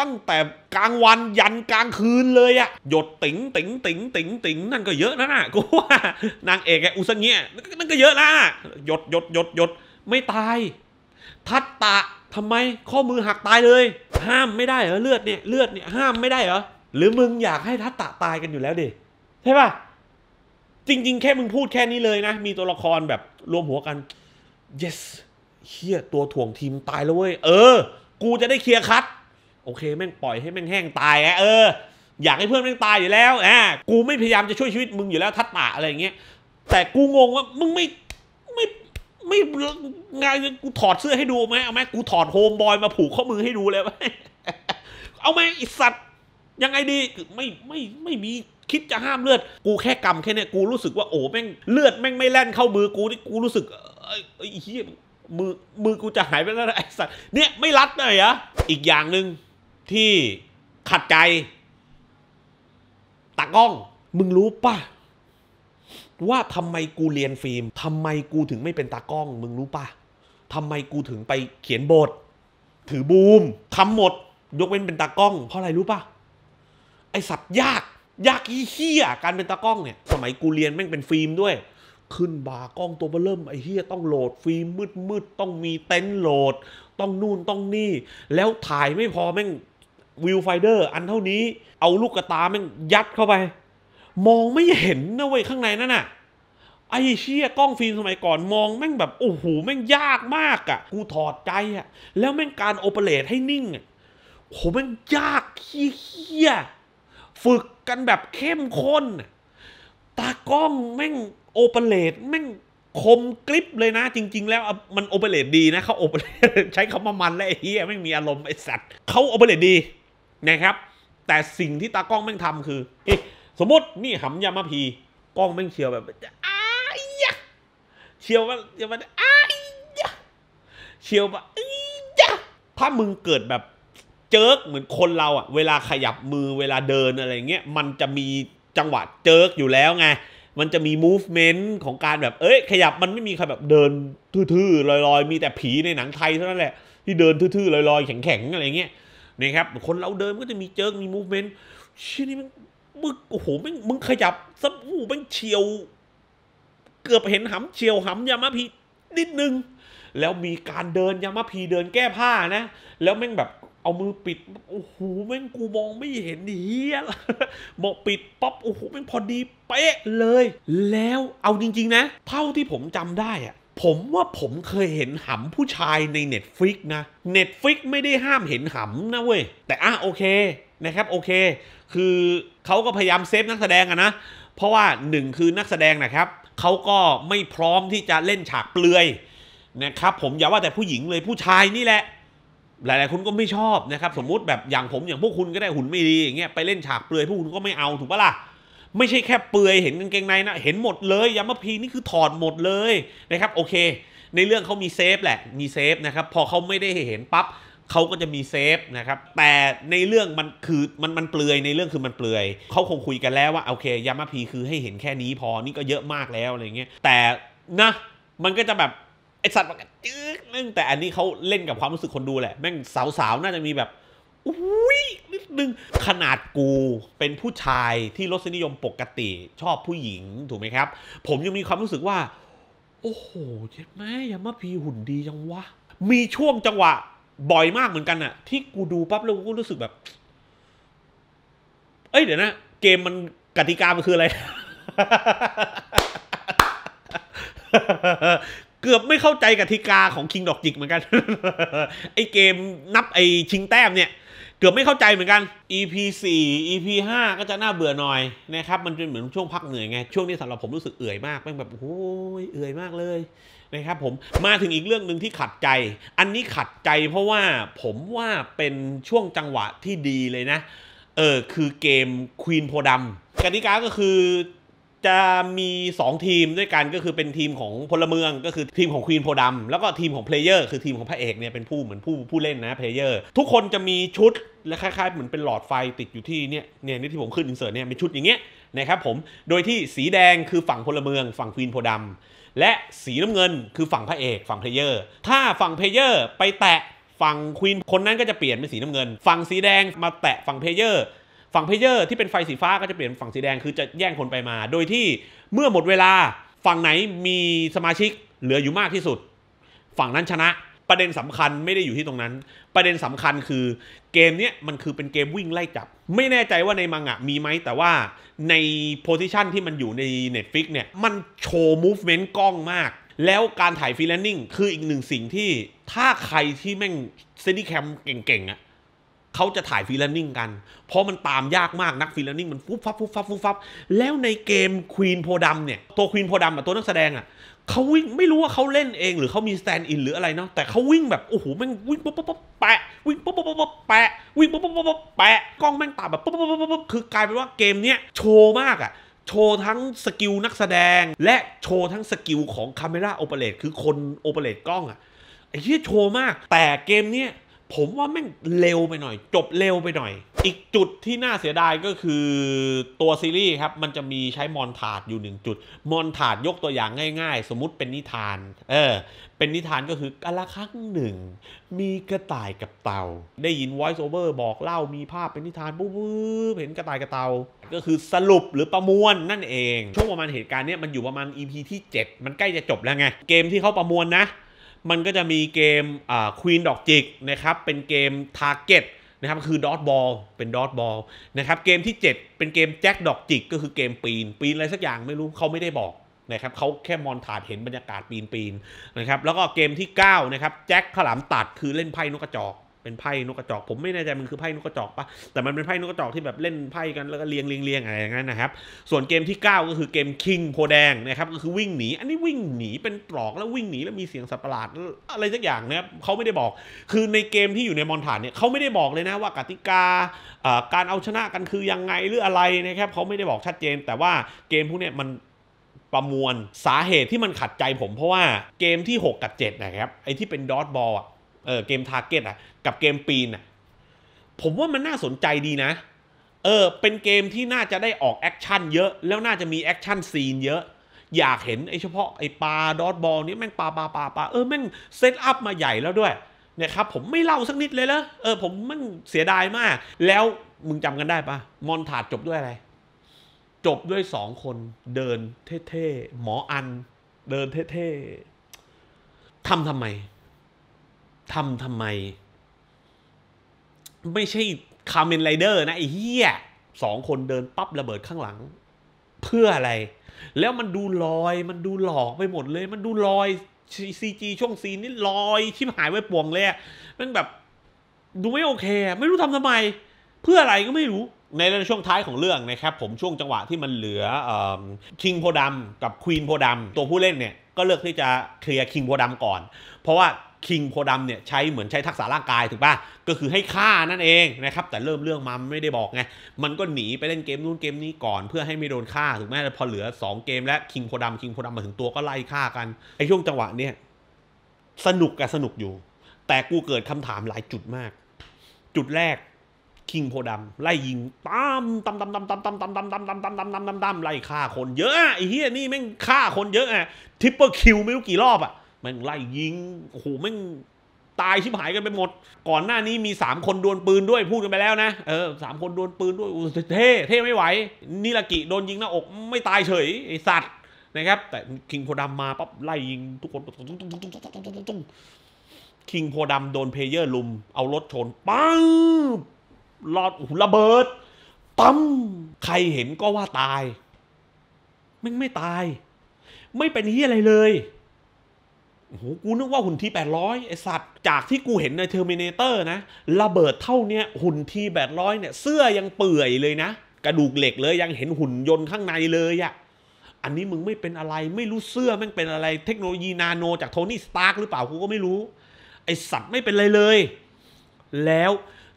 ตั้งแต่กลางวันยันกลางคืนเลยอะหยดติ๋งติ๋งติ๋งติ๋งติ๋งนั่นก็เยอะนะน่ะกูว่านางเอกอุซเงียนั่นก็เยอะละหยดหยดหยดหยดไม่ตาย ทัดตะทำไม ข้อมือหักตายเลย ห้ามไม่ได้เหรอเลือดเนี่ยเลือดเนี่ยห้ามไม่ได้เหรอหรือมึงอยากให้ทัดตะตายกันอยู่แล้วดิใช่ป่ะจริงๆ แค่มึงพูดแค่นี้เลยนะ มีตัวละครแบบรวมหัวกัน yes เฮียตัวถ่วงทีมตายแล้วเว้ยเออ กูจะได้เคลียร์คัดโอเคแม่งปล่อยให้แม่งแห้งตายอะเออ อยากให้เพื่อนแม่งตายอยู่แล้วอ่ะกูไม่พยายามจะช่วยชีวิตมึงอยู่แล้วทัดตาอะไรเงี้ยแต่กูงงว่ามึงไม่ไม่ไม่ไงกูถอดเสื้อให้ดูไหมเอาไหมกูถอดโฮมบอยมาผูกข้อมือให้ดูเลยไหมเอาไหมไอสัตว์ยังไงดีไม่ไม่ไม่มีคิดจะห้ามเลือดกูแค่กำแค่เนี้ยกูรู้สึกว่าโอ้แม่งเลือดแม่งไม่แล่นเข้ามือกูนี่กูรู้สึกไอ้เฮี้ยมือมือกูจะหายไปแล้วนะไอ้สัตว์เนี่ยไม่รัดเลยอะอีกอย่างหนึ่งที่ขัดใจตากล้อง มึงรู้ปะว่าทำไมกูเรียนฟิล์มทำไมกูถึงไม่เป็นตากล้อง มึงรู้ปะทำไมกูถึงไปเขียนบท ถือบูมทำหมดยกเว้นเป็นตากล้อง เพราะอะไรรู้ปะไอสัตว์ยาก ยากีเหี้ยการเป็นตากล้องเนี่ยสมัยกูเรียนแม่งเป็นฟิล์มด้วยขึ้นบาร์กล้องตัวเบลเริ่มไอ้เฮียต้องโหลดฟิล์มมืดมืดต้องมีเต็นท์โหลด ต้องนู่นต้องนี่ แล้วถ่ายไม่พอแม่งวิวไฟเดอร์อันเท่านี้ เอาลูกกระตาแม่งยัดเข้าไป มองไม่เห็นนะเว้ยข้างในนั่นน่ะไอ้เชี่ยกล้องฟิล์มสมัยก่อน มองแม่งแบบ โอ้โห แม่งยากมากอะ่ะ กูถอดใจอะ่ะแล้วแม่งการโอเปเรตให้นิ่งอะ่ะโหแม่งยากเฮี้ยฝึกกันแบบเข้มข้นตากล้องแม่งโอเปเรตแม่งคมกริบเลยนะจริงๆ แล้วมันโอเปเรตดีนะเขาโอเปเรตใช้คำว่ามันและไอ้เหี้ยไม่มีอารมณ์ไอ้สัตว์เขาโอเปเรตดีนะครับ แต่สิ่งที่ตากล้องแม่งทำคือสมมตินี่หำยามาพี กล้องแม่งเชียวแบบอ้ายะเชียวว่าจะมันอ้ายะเชียวว่าอ้ายะถ้ามึงเกิดแบบเจิกเหมือนคนเราอะเวลาขยับมือเวลาเดินอะไรเงี้ยมันจะมีจังหวะเจิกอยู่แล้วไง มันจะมี movement ของการแบบ เอ้ย ขยับ มันไม่มีใครแบบเดิน ทื่อๆลอย ๆ มีแต่ผีในหนังไทย เท่านั้นแหละ ที่เดินทื่อๆลอย ๆ แข็ง ๆ อะไรเงี้ยนี่ครับ คนเราเดินก็จะมีเจิกมี movement ชิ้นนี้มึงมึงโอ้โห มึงมึงขยับสับหูมึงเฉียว เกือบเห็นหำเฉียวหำยามาพีนิดนึง แล้วมีการเดินยามาพีเดินแก้ผ้านะ แล้วแม่งแบบเอามือปิด โอ้โหแม่ง กูมองไม่เห็นเฮียลบอกปิดป๊อป โอ้โหแม่งพอดีเป๊ะเลย แล้วเอาจริงๆ นะ เท่าที่ผมจำได้อะผมว่าผมเคยเห็นหำ ผู้ชายใน Netflix นะ Netflix ไม่ได้ห้ามเห็นหำนะเว้ย แต่ อ่ะโอเคนะครับโอเค คือเขาก็พยายามเซฟนักแสดงอะนะ เพราะว่าหนึ่งคือนักแสดงนะครับ เขาก็ไม่พร้อมที่จะเล่นฉากเปลือยนะครับผมอย่าว่าแต่ผู้หญิงเลยผู้ชายนี่แหละหลาย ๆ คนก็ไม่ชอบนะครับสมมุติแบบอย่างผมอย่างพวกคุณก็ได้หุ่นไม่ดีอย่างเงี้ยไปเล่นฉากเปลือยพวกคุณก็ไม่เอาถูกปะล่ะ ไม่ใช่แค่เปลือยเห็นกางเกงในนะเห็นหมดเลยยามาพีนี่คือถอดหมดเลยนะครับโอเค ในเรื่องเขามีเซฟแหละมีเซฟนะครับพอเขาไม่ได้เห็นปั๊บเขาก็จะมีเซฟนะครับแต่ในเรื่องมันคือมันมันเปลือยในเรื่องคือมันเปลือยเขาคงคุยกันแล้วว่าโอเคยามาพีคือให้เห็นแค่นี้พอนี่ก็เยอะมากแล้วอะไรเงี้ยแต่นะมันก็จะแบบไอสัตว์มันก็จึ๊กนึงแต่อันนี้เขาเล่นกับความรู้สึกคนดูแหละ แม่งสาวๆ น่าจะมีแบบอุ้ยนิดนึงขนาดกูเป็นผู้ชายที่รสนิยมปกติ ชอบผู้หญิงถูกไหมครับ ผมยังมีความรู้สึกว่า โอ้โหเจ็ไแม่ยามาพีหุ่นดีจังวะ มีช่วงจังหวะ บ่อยมากเหมือนกันอะที่กูดูปั๊บแล้วกูรู้สึกแบบ เอ้ยเดี๋ยวนะเกมมันกติกามันคืออะไรเกือบไม่เข้าใจกติกาของคิงดอกจิกเหมือนกัน ไอเกมนับไอชิงแต้มเนี่ย เกือบไม่เข้าใจเหมือนกัน EP 4 EP 5ก็จะน่าเบื่อหน่อยนะครับ มันเป็นเหมือนช่วงพักเหนื่อยไงช่วงนี้สำหรับผมรู้สึกเอื่อยมากแม่งแบบโอ้ยเอื่อยมากเลย นะครับ ผมมาถึงอีกเรื่องหนึ่งที่ขัดใจ อันนี้ขัดใจเพราะว่าผมว่าเป็นช่วงจังหวะที่ดีเลยนะ เออ คือเกมควีนโพดัมกติกาก็คือจะมี 2 ทีมด้วยกันก็คือเป็นทีมของพลเมือง ก็คือทีมของควีนโพดัมแล้วก็ทีมของเพลเยอร์คือทีมของพระเอกเนี่ยเป็นผู้เหมือนผู้ผู้เล่นนะเพลเยอร์ ทุกคนจะมีชุดและคล้ายๆ เหมือนเป็นหลอดไฟติดอยู่ที่เนี่ยเนี่ยนี่ที่ผมขึ้นอินเสิร์ตเนี่ยเป็นชุดอย่างเงี้ยนะครับผม โดยที่สีแดงคือฝั่งพลเมือง ฝั่งควีนโพดัมและสีน้ำเงินคือฝั่งพระเอกฝั่งเพลเยอร์ ถ้าฝั่งเพลเยอร์ ไปแตะฝั่งควีนคนนั้นก็จะเปลี่ยนเป็นสีน้ำเงินฝั่งสีแดงมาแตะฝั่งเพลเยอร์ฝั่งเพเยอร์ที่เป็นไฟสีฟ้าก็จะเปลี่ยนฝั่งสีแดงคือจะแย่งคนไปมาโดยที่เมื่อหมดเวลาฝั่งไหนมีสมาชิกเหลืออยู่มากที่สุด ฝั่งนั้นชนะประเด็นสำคัญไม่ได้อยู่ที่ตรงนั้น ประเด็นสำคัญคือเกมเนี้ยมันคือเป็นเกมวิ่งไล่จับไม่แน่ใจว่าในมังงะมีไหมแต่ว่าในโพซิชันที่มันอยู่ใน Netflix เนี่ย มันโชว์มูฟเมนต์กล้องมาก แล้วการถ่ายฟรีแลนซงคืออีกหนึ่งสิ่งที่ถ้าใครที่แม่งเซนี้แคมเก่งๆอะเขาจะถ่ายฟรีแลนิ่งกัน เพราะมันตามยากมากนักฟรีแลนิ่งมันฟุบฟับฟุบฟับฟุบฟับแล้วในเกมควีนโพดัมเนี่ยตัวควีนโพดัมอะตัวนักแสดงอ่ะเขาวิ่ง ไม่รู้ว่าเขาเล่นเอง หรือเขามีสแตนด์อินหรืออะไรเนาะแต่เขาวิ่งแบบ โอ้โหแม่งวิ่งปุ๊บปุ๊บปุ๊บแปะวิ่งปุ๊บปุ๊บปุ๊บแปะวิ่งปุ๊บปุ๊บปุ๊บแปะกล้องแม่งตามแบบปุ๊บปุ๊บปุ๊บปุ๊บคือกลายเป็นว่าเกมเนี้ยโชว์มากอ่ะโชว์ทั้งสกิลนักแสดงและโชว์ทั้งสกิลของคาเมราโอเปเรตคือคนโอเปเรตกล้องอ่ะไอ้เหี้ยโชว์มาก แต่เกมเนี้ยผมว่าแม่งเร็วไปหน่อย จบเร็วไปหน่อย อีกจุดที่น่าเสียดายก็คือตัวซีรีส์ครับมันจะมีใช้มอนถาดอยู่หนึ่งจุด มอนถาดยกตัวอย่างง่าย ๆ สมมติเป็นนิทานเออเป็นนิทานก็คือกาละครั้งหนึ่งมีกระต่ายกับเต่า ได้ยิน voice over บอกเล่ามีภาพเป็นนิทานปุ๊บเห็นกระต่ายกับเต่าก็คือสรุปหรือประมวลนั่นเอง ช่วงประมาณเหตุการณ์เนี้ยมันอยู่ประมาณ EP ที่ 7 มันใกล้จะจบแล้วไง เกมที่เขาประมวลนะมันก็จะมีเกมควีนดอกจิกนะครับ เป็นเกมทาร์เก็ตนะครับ คือดอทบอลเป็นดอทบอลนะครับ เกมที่ 7 เป็นเกมแจ็คดอกจิก ก็คือเกมปีนปีนอะไรสักอย่างไม่รู้เขาไม่ได้บอก นะครับเขาแค่มอนถาดเห็นบรรยากาศปีนปีนนะครับ แล้วก็เกมที่ 9 นะครับแจ็คขลามตัดคือเล่นไพ่นกกระจอกเป็นไพ่นกกระจอก ผมไม่แน่ใจมันคือไพ่นกกระจอกปะแต่มันเป็นไพ่นกกระจอกที่แบบเล่นไพ่กันแล้วก็เรียงเรียงเรียงอะไรอย่างนั้นนะครับ ส่วนเกมที่ 9 ก็คือเกมคิงโพแดงนะครับก็คือวิ่งหนี อันนี้วิ่งหนี เป็นตรอกแล้ววิ่งหนีแล้วมีเสียงสัตว์ประหลาดอะไรสักอย่างนะครับเขาไม่ได้บอก คือในเกมที่อยู่ในมอนทานเนี่ยเขาไม่ได้บอกเลยนะว่ากติกาการเอาชนะกันคือยังไงหรืออะไรนะครับเขาไม่ได้บอกชัดเจน แต่ว่าเกมพวกนี้มันประมวลสาเหตุที่มันขัดใจผม เพราะว่าเกมที่ 6 กับ7นะครับไอ้ที่เป็นดอทบอลอ่ะเออเกมทาร์เก็ตอ่ะกับเกมปีนอ่ะผมว่ามันน่าสนใจดีนะ เออ เป็นเกมที่น่าจะได้ออกแอคชั่นเยอะ แล้วน่าจะมีแอคชั่นซีนเยอะ อยากเห็น ไอ้เฉพาะ ไอ้ปลาดอทบอลนี้แม่งปลาปลาปลาปลาเออแม่งเซตอัพมาใหญ่แล้วด้วยนะครับ ผมไม่เล่าสักนิดเลยละเออ ผมมันเสียดายมาก แล้ว มึงจำกันได้ปะมอนถาดจบด้วยอะไร จบด้วยสองคน เดินเท่ๆหมออัน เดินเท่ๆทำทำไมทำทำไม ไม่ใช่คาร์เมนไรเดอร์นะ ไอ้เหี้ยสองคนเดินปั๊บระเบิดข้างหลัง เพื่ออะไร แล้วมันดูลอย มันดูหลอกไปหมดเลย มันดูลอยซีจีช่วงซีนนี่ลอย ชิบหายไว้ป่วงเลยมันแบบ ดูไม่โอเค ไม่รู้ทำทำไม เพื่ออะไรก็ไม่รู้ในช่วงท้ายของเรื่องนะครับ ผมช่วงจังหวะที่มันเหลือคิงโพดัมกับควีนโพดัมตัวผู้เล่นเนี่ย ก็เลือกที่จะเคลียร์คิงโพดัมก่อน เพราะว่าคิงโพดำเนี่ย ใช้เหมือนใช้ทักษะร่างกายถูกป่ะ ก็คือให้ฆ่านั่นเองนะครับ แต่เริ่มเรื่องมันไม่ได้บอกไง มันก็หนีไปเล่นเกมนู้นเกมนี้ก่อนเพื่อให้ไม่โดนฆ่าถูกไหมแล้วพอเหลือ 2 เกมและคิงโพดำคิงโพดำมาถึงตัวก็ไล่ฆ่ากัน ไอช่วงจังหวะเนี่ยสนุกกับสนุกอยู่ แต่กูเกิดคำถามหลายจุดมาก จุดแรกคิงโพดำไล่ยิงตามตามตามตามตามตามตามตามตามตามตามตามตามต้มไล่ฆ่าคนเยอะไอ้เฮียนี่แม่งฆ่าคน เยอะอะทริปเปอร์คิวไม่รู้กี่รอบอะแม่งไล่ยิง โอ้โหแม่งตายชิบหายกันไปหมด ก่อนหน้านี้มี 3 คนดวลปืนด้วยพูดกันไปแล้วนะ เออสามคนดวลปืนด้วยเท่เท่ ไม่ไหว นิลากิโดนยิงหน้าอกไม่ตายเฉยไอสัตว์นะครับ แต่คิงโพดัมมาปั๊บไล่ยิงทุกคน คิงโพดัมโดนเพเยอร์ลุม เอารถชนปังหลอดระเบิดตั้มใครเห็นก็ว่าตายมึงไม่ตาย ไม่เป็นเฮียอะไรเลยโอ้โหกูนึกว่าหุ่นที่ 800 ไอสัตว์ จากที่กูเห็นในเทอร์มินเตอร์นะ ระเบิดเท่าเนี้ยหุ่นที่ 800 เนี่ย เสื้อยังเปื่อยเลยนะ กระดูกเหล็กเลย ยังเห็นหุ่นยนต์ข้างในเลยอะอันนี้มึงไม่เป็นอะไรไม่รู้เสื้อแม่งเป็นอะไร เทคโนโลยีนาโน จากโทนี่สตาร์กหรือเปล่ากูก็ไม่รู้ ไอสัตว์ไม่เป็นอะไรเลย แล้ว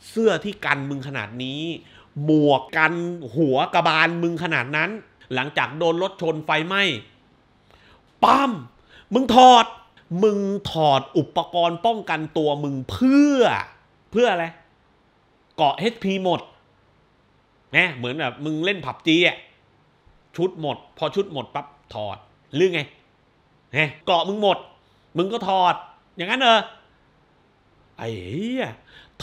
เสื้อที่กันมึงขนาดนี้หมวกกันหัวกระบาลมึงขนาดนั้น หลังจากโดนรถชนไฟไหม้ปั๊มมึงถอดมึงถอดอุปกรณ์ป้องกันตัวมึงเพื่อ เพื่ออะไรเกาะ HP หมดนะเหมือนแบบมึงเล่นผับจีอ่ะชุดหมดพอชุดหมดปั๊บถอดหรือไงเนะเกาะมึงหมด มึงก็ถอด อย่างนั้นเออไอ้ย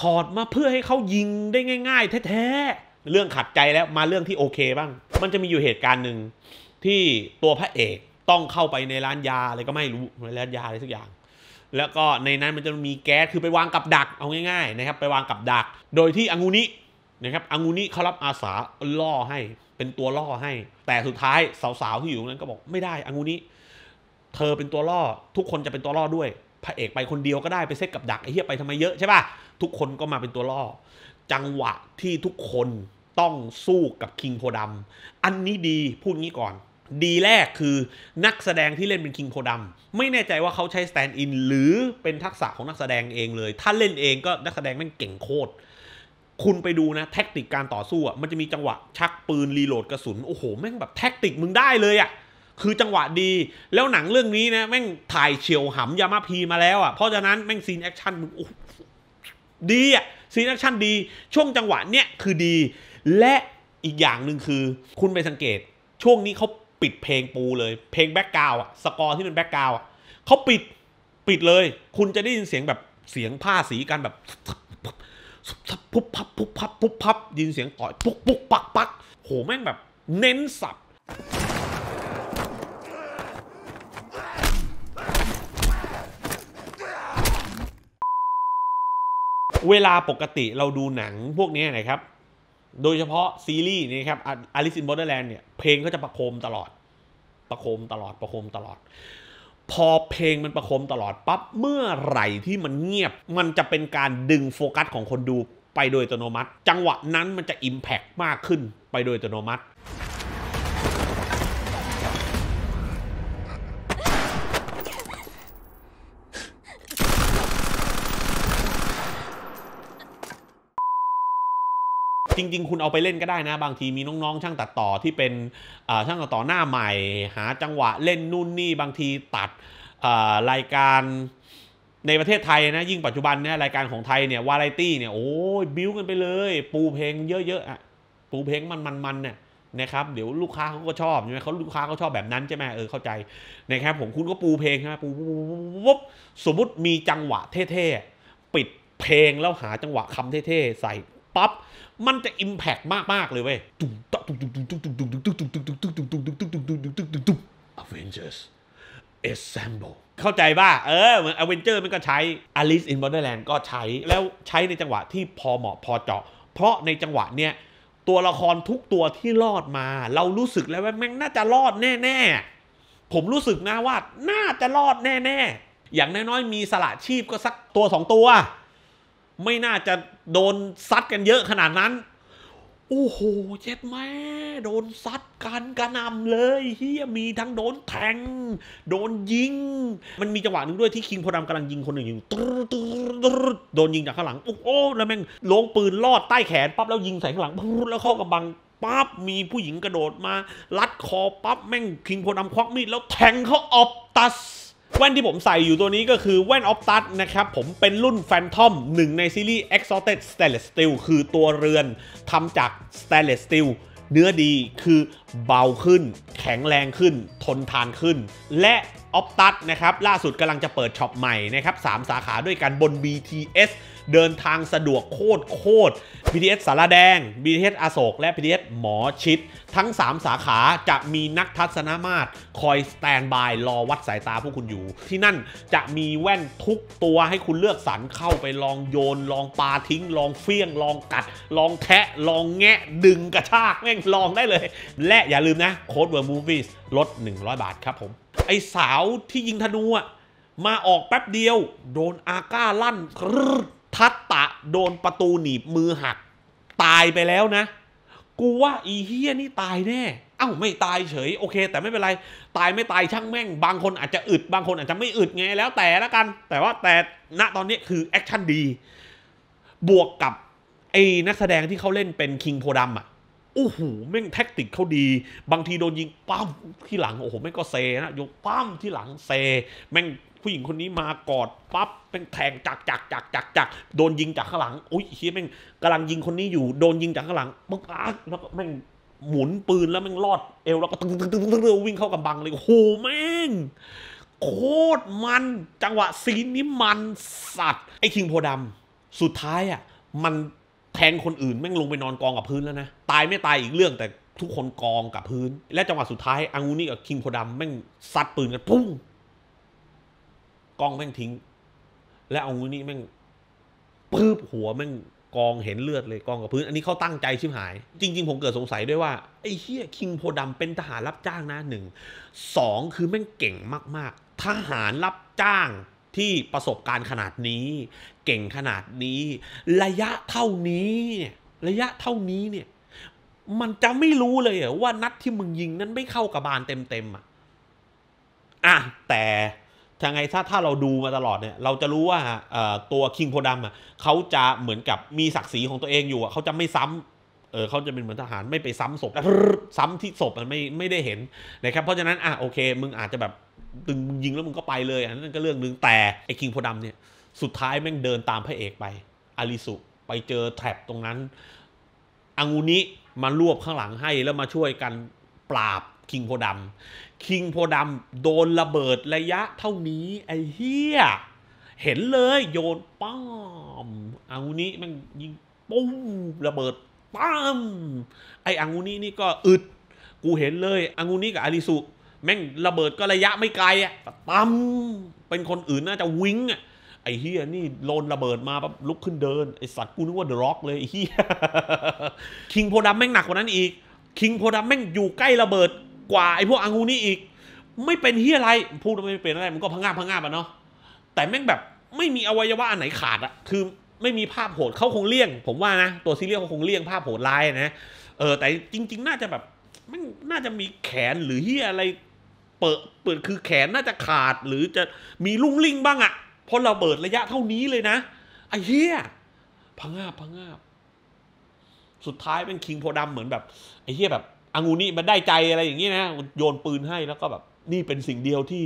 ถอดมาเพื่อให้เขายิงได้ง่าย ๆ แท้ๆเรื่องขัดใจแล้วมาเรื่องที่โอเค บ้าง มันจะมีอยู่เหตุการณ์หนึ่ง ที่ตัวพระเอกต้องเข้าไปในร้านยาอะไรก็ไม่รู้ในร้านยาอะไรสักอย่าง แล้วก็ในนั้นมันจะมีแก๊สคือไปวางกับดักเอาง่ายๆนะครับไปวางกับดัก โดยที่อังูนินะครับอังูนิเขารับอาสาล่อให้เป็นตัวล่อให้ แต่สุดท้ายสาวๆที่อยู่นั้นก็บอกไม่ได้อังูนิเธอเป็นตัวล่อทุกคนจะเป็นตัวล่อด้วยพระเอกไปคนเดียวก็ได้ไปเซ็ตกับดักไอ้เหี้ยไปทำไมเยอะใช่ป่ะทุกคนก็มาเป็นตัวล่อ จังหวะที่ทุกคนต้องสู้กับคิงโพดำ อันนี้ดีพูดงี้ก่อนดีแรกคือนักแสดงที่เล่นเป็น คิงโคดัมไม่แน่ใจว่าเขาใช้สแตนด์อินหรือเป็นทักษะของนักแสดงเองเลย ถ้าเล่นเองก็นักแสดงม่งเก่งโคตรคุณไปดูนะ แท็กติกการต่อสู้อ่ะมันจะมีจังหวะ ชักปืนรีโหลดกระสุน โอ้โห แม่งแบบแท็กติกมึงได้เลยอ่ะคือจังหวะดี แล้วหนังเรื่องนี้นะแม่งถ่ายเฉียวหำยามาพีมาแล้วอ่ะเพราะฉะนั้นแม่งซีนแอคชั่นมึงดีอ่ะซีนแอคชั่นดีช่วงจังหวะเนี้ยคือดีและอีกอย่างหนึ่งคือ คุณไปสังเกตช่วงนี้เขาปิดเพลงปูเลย เพลงแบ็กกราวอะ สกอร์ที่เป็นแบ็กกราวอะ เขาปิด ปิดเลย คุณจะได้ยินเสียงแบบ เสียงผ้าสีกันแบบพุบพับพุบพับพุบพับ ยินเสียงต่อย ปุ๊กปุ๊กปักปัก โห แม่งแบบ เน้นสับ เวลาปกติเราดูหนังพวกนี้นะครับโดยเฉพาะซีรีส์นี่ครับอาริสินบอรเดอร์แลนด์เนี่ย เพลงก็จะประโคมตลอดประโคมตลอดประโคมตลอด พอเพลงมันประโคมตลอดปั๊บเมื่อไหร่ที่มันเงียบมันจะเป็นการดึงโฟกัสของคนดูไปโดยอัตโนมัติ จังหวะนั้นมันจะอิมแพกมากขึ้นไปโดยอัตโนมัติจริงๆ คุณเอาไปเล่นก็ได้นะ บางทีมีน้องๆ ช่างตัดต่อที่เป็นช่างตัดต่อหน้าใหม่หาจังหวะเล่นนู่นนี่บางทีตัดรายการในประเทศไทยนะยิ่งปัจจุบันเนี่ยรายการของไทยเนี่ยวาไรตี้เนี่ยโอ้ยบิ้วกันไปเลย ปูเพลง เยอะๆอ่ะปูเพลงมันๆๆเนี่ยนะครับเดี๋ยวลูกค้าเขาก็ชอบใช่ไหมเขาลูกค้าเขาชอบแบบนั้นใช่ไหมเออเข้าใจนะครับผมคุณก็ปูเพลงใช่ไหมปูปุ๊บสมมติมีจังหวะเท่ๆปิดเพลงแล้วหาจังหวะคำเท่ๆใสปั๊บ มันจะอิมแพกมาก ๆ เลยเว้ยตุ๊กตกตุ๊กตุ๊กตุ๊กตุ๊กตุ๊กตุ๊กตุ๊กตุ๊กตุ๊กตุ๊กตุ๊กตุ๊กตุ๊กตุ๊กตุ๊กตุ๊กตุ๊กตุ๊กตุ้ม Avengers Assemble เข้าใจป่ะ เออ เหมือนวนเจอร์มันก็ใช้ Alice in Borderland ก็ใช้แล้วใช้ในจังหวะที่พอเหมาะพอเจาะ เพราะในจังหวะเนี้ยตัวละครทุกตัวที่รอดมา เรารู้สึกแล้วว่าแม่ง น่าจะรอดแน่ ๆ ผมรู้สึกนะว่า น่าจะรอดแน่ ๆ อย่างน้อยๆ มีสละชีพก็สักตัวสองตัวไม่น่าจะโดนซัดกันเยอะขนาดนั้น โอ้โหเจ็ดแม่โดนซัดกันกระนำเลยเฮียมีทั้งโดนแทง โดนยิง มันมีจังหวะหนึ่งด้วยที่คิงโพดำกำลังยิงคนหนึ่งอยู่ตตโดนยิงจากข้างหลังโอ้โหแล้วแม่งลงปืนลอดใต้แขนปั๊บแล้วยิงใส่ข้างหลังแล้วเข้ากำบังปั๊บมีผู้หญิงกระโดดมาลัดคอปั๊บแม่งคิงโพดำควักมีดแล้วแทงเขาออบตัสแว่นที่ผมใส่อยู่ตัวนี้ก็คือแว่นออฟตัสนะครับ ผมเป็นรุ่นแฟนทอมหนึ่งในซีรีส์ Exalted Stainless Steel คือตัวเรือนทำจาก Stainless Steel เนื้อดีคือเบาขึ้น แข็งแรงขึ้น ทนทานขึ้น และออฟตัสนะครับ ล่าสุดกำลังจะเปิดช็อปใหม่นะครับสาสาขาด้วยกันบน BTS เดินทางสะดวกโคตร โคตร BTS สารแดง BTS อโศก และ BTS หมอชิด ทั้ง 3 สาขาจะมีนักทัศนามาตรคอยสแตนบายรอวัดสายตาผู้คุณอยู่ ที่นั่นจะมีแว่นทุกตัวให้คุณเลือกสรรเข้าไปลองโยน ลองปาทิ้ง ลองเฟี้ยงลองกัด ลองแทะ ลองแงะ ดึงกระชากแม่งลองได้เลย และอย่าลืมนะโค้ดเวิร์มูฟวี่ลด 100 บาทครับผม ไอสาวที่ยิงธนูอะมาออกแป๊บเดียวโดนอาก้าลั่นทัตตะโดนประตูหนีบ มือหัก ตายไปแล้วนะกูว่าอีเฮียนี่ ตายแน่ เอ้าไม่ตายเฉย โอเค แต่ไม่เป็นไร ตายไม่ตายช่างแม่งบางคนอาจจะอึดบางคนอาจจะไม่อึดไง แล้วแต่ละกัน แต่ว่าแต่ณตอนนี้คือแอคชั่น ดี บวกกับไอ้นักแสดงที่เขาเล่นเป็น คิง โพดัมอ่ะโอ้โหแม่งแท็กติกเขาดี บางทีโดนยิงปั้มที่หลัง โอ้โหแม่งก็เซนะยกปั้มที่หลังเซแม่งผู้หญิงคนนี้มากอดปั๊บเป็นแทงจักจักจักจักจักโดนยิงจากข้างหลังอุ้ยเฮียแม่งกำลังยิงคนนี้อยู่โดนยิงจากข้างหลังป๊ักแล้วก็แม่งหมุนปืนแล้วแม่งรอดเอวแล้วก็ตึงตึงตึงตึงวิ่งเข้ากำบังเลยโหแม่งโคตรมันจังหวะซีนนี้มันสัตว์ไอ้คิงโพดำ สุดท้ายอ่ะมันแทงคนอื่นแม่งลงไปนอนกองกับพื้นแล้วนะตายไม่ตายอีกเรื่องแต่ทุกคนกองกับพื้น และจังหวะสุดท้ายอังูนี่กับคิงโพดำแม่งซัดปืนกันปุ้งกล้องแม่งทิ้ง แล้วเอางูนี่แม่งปื๊บหัวแม่งกองเห็นเลือดเลย กองกับพื้นอันนี้เขาตั้งใจชิบหาย จริง ๆผมเกิดสงสัยด้วยว่าไอ้เฮียคิงโพดำเป็นทหารรับจ้างนะหนึ่งสองคือแม่งเก่งมากๆทหารรับจ้างที่ประสบการณ์ขนาดนี้ เก่งขนาดนี้ ระยะเท่านี้เนี่ยระยะเท่านี้เนี่ย มันจะไม่รู้เลยว่านัดที่มึงยิงนั้นไม่เข้ากระบาลเต็มๆอ่ะอ่ะแต่ทังไงถ้าถ้าเราดูมาตลอดเนี่ย เราจะรู้ว่าตัวคิงโพดัมเขาจะเหมือนกับมีศักดิ์ศรีของตัวเองอยู่ เขาจะไม่ซ้ำเออเขาจะเป็นเหมือนทหารไม่ไปซ้ำศพ ซ้ำที่ศพมันไม่ไม่ได้เห็นนะครับเพราะฉะนั้น อ่ะโอเคมึงอาจจะแบบตึงยิงแล้วมึงก็ไปเลยอันนั้นก็เรื่องหนึ่งแต่ไอ้คิงโพดัมเนี่ย สุดท้ายแม่งเดินตามพระเอกไปอาริสุ ไปเจอแทร็บตรงนั้นอังูนิมารวบข้างหลังให้แล้วมาช่วยกันปราบคิงโพดำคิงโพดำโดนระเบิดระยะเท่านี้ ไอ้เฮียเห็นเลยโยนป้อมอังูนี้มันยิงปุ้มระเบิดป้อมไออังูนี้นี่ก็อึด กูเห็นเลยอังูนี้กับอาริสุ แม่งระเบิดก็ระยะไม่ไกลอ่ะปั้มเป็นคนอื่นน่าจะวิ่งอ่ะไอเฮียนี่โลนระเบิดมาปั๊บลุกขึ้นเดินไอสัตว์กูนึกว่าเดอะร็อกเลยไอเฮียคิงโพดัมแม่งหนักกว่านั้นอีก คิงโพดัมแม่งอยู่ใกล้ระเบิดกว่าไอ้พวกอังูนี่อีก ไม่เป็นเฮียอะไร พูดไม่เป็นอะไร มันก็พังงาพังงาบอะเนาะแต่แม่งแบบ ไม่มีอวัยวะอันไหนขาดอะคือไม่มีภาพโหดเขาคงเลี่ยง ผมว่านะ ตัวซีเรียลเขาคงเลี่ยงภาพโหดลายนะเออ แต่จริงๆ น่าจะแบบแม่งน่าจะมีแขนหรือเฮียอะไร เปิดเปิดคือแขนน่าจะขาดหรือจะมีลุ่งลิ่งบ้างอะเพราะเราเบิดระยะเท่านี้เลยนะไอ้เฮียพังงาพังงาสุดท้ายเป็นคิงโพดำเหมือนแบบ ไอ้เฮียแบบองูนี่มันได้ใจอะไรอย่างนี้นะ โยนปืนให้แล้วก็แบบนี่เป็นสิ่งเดียวที่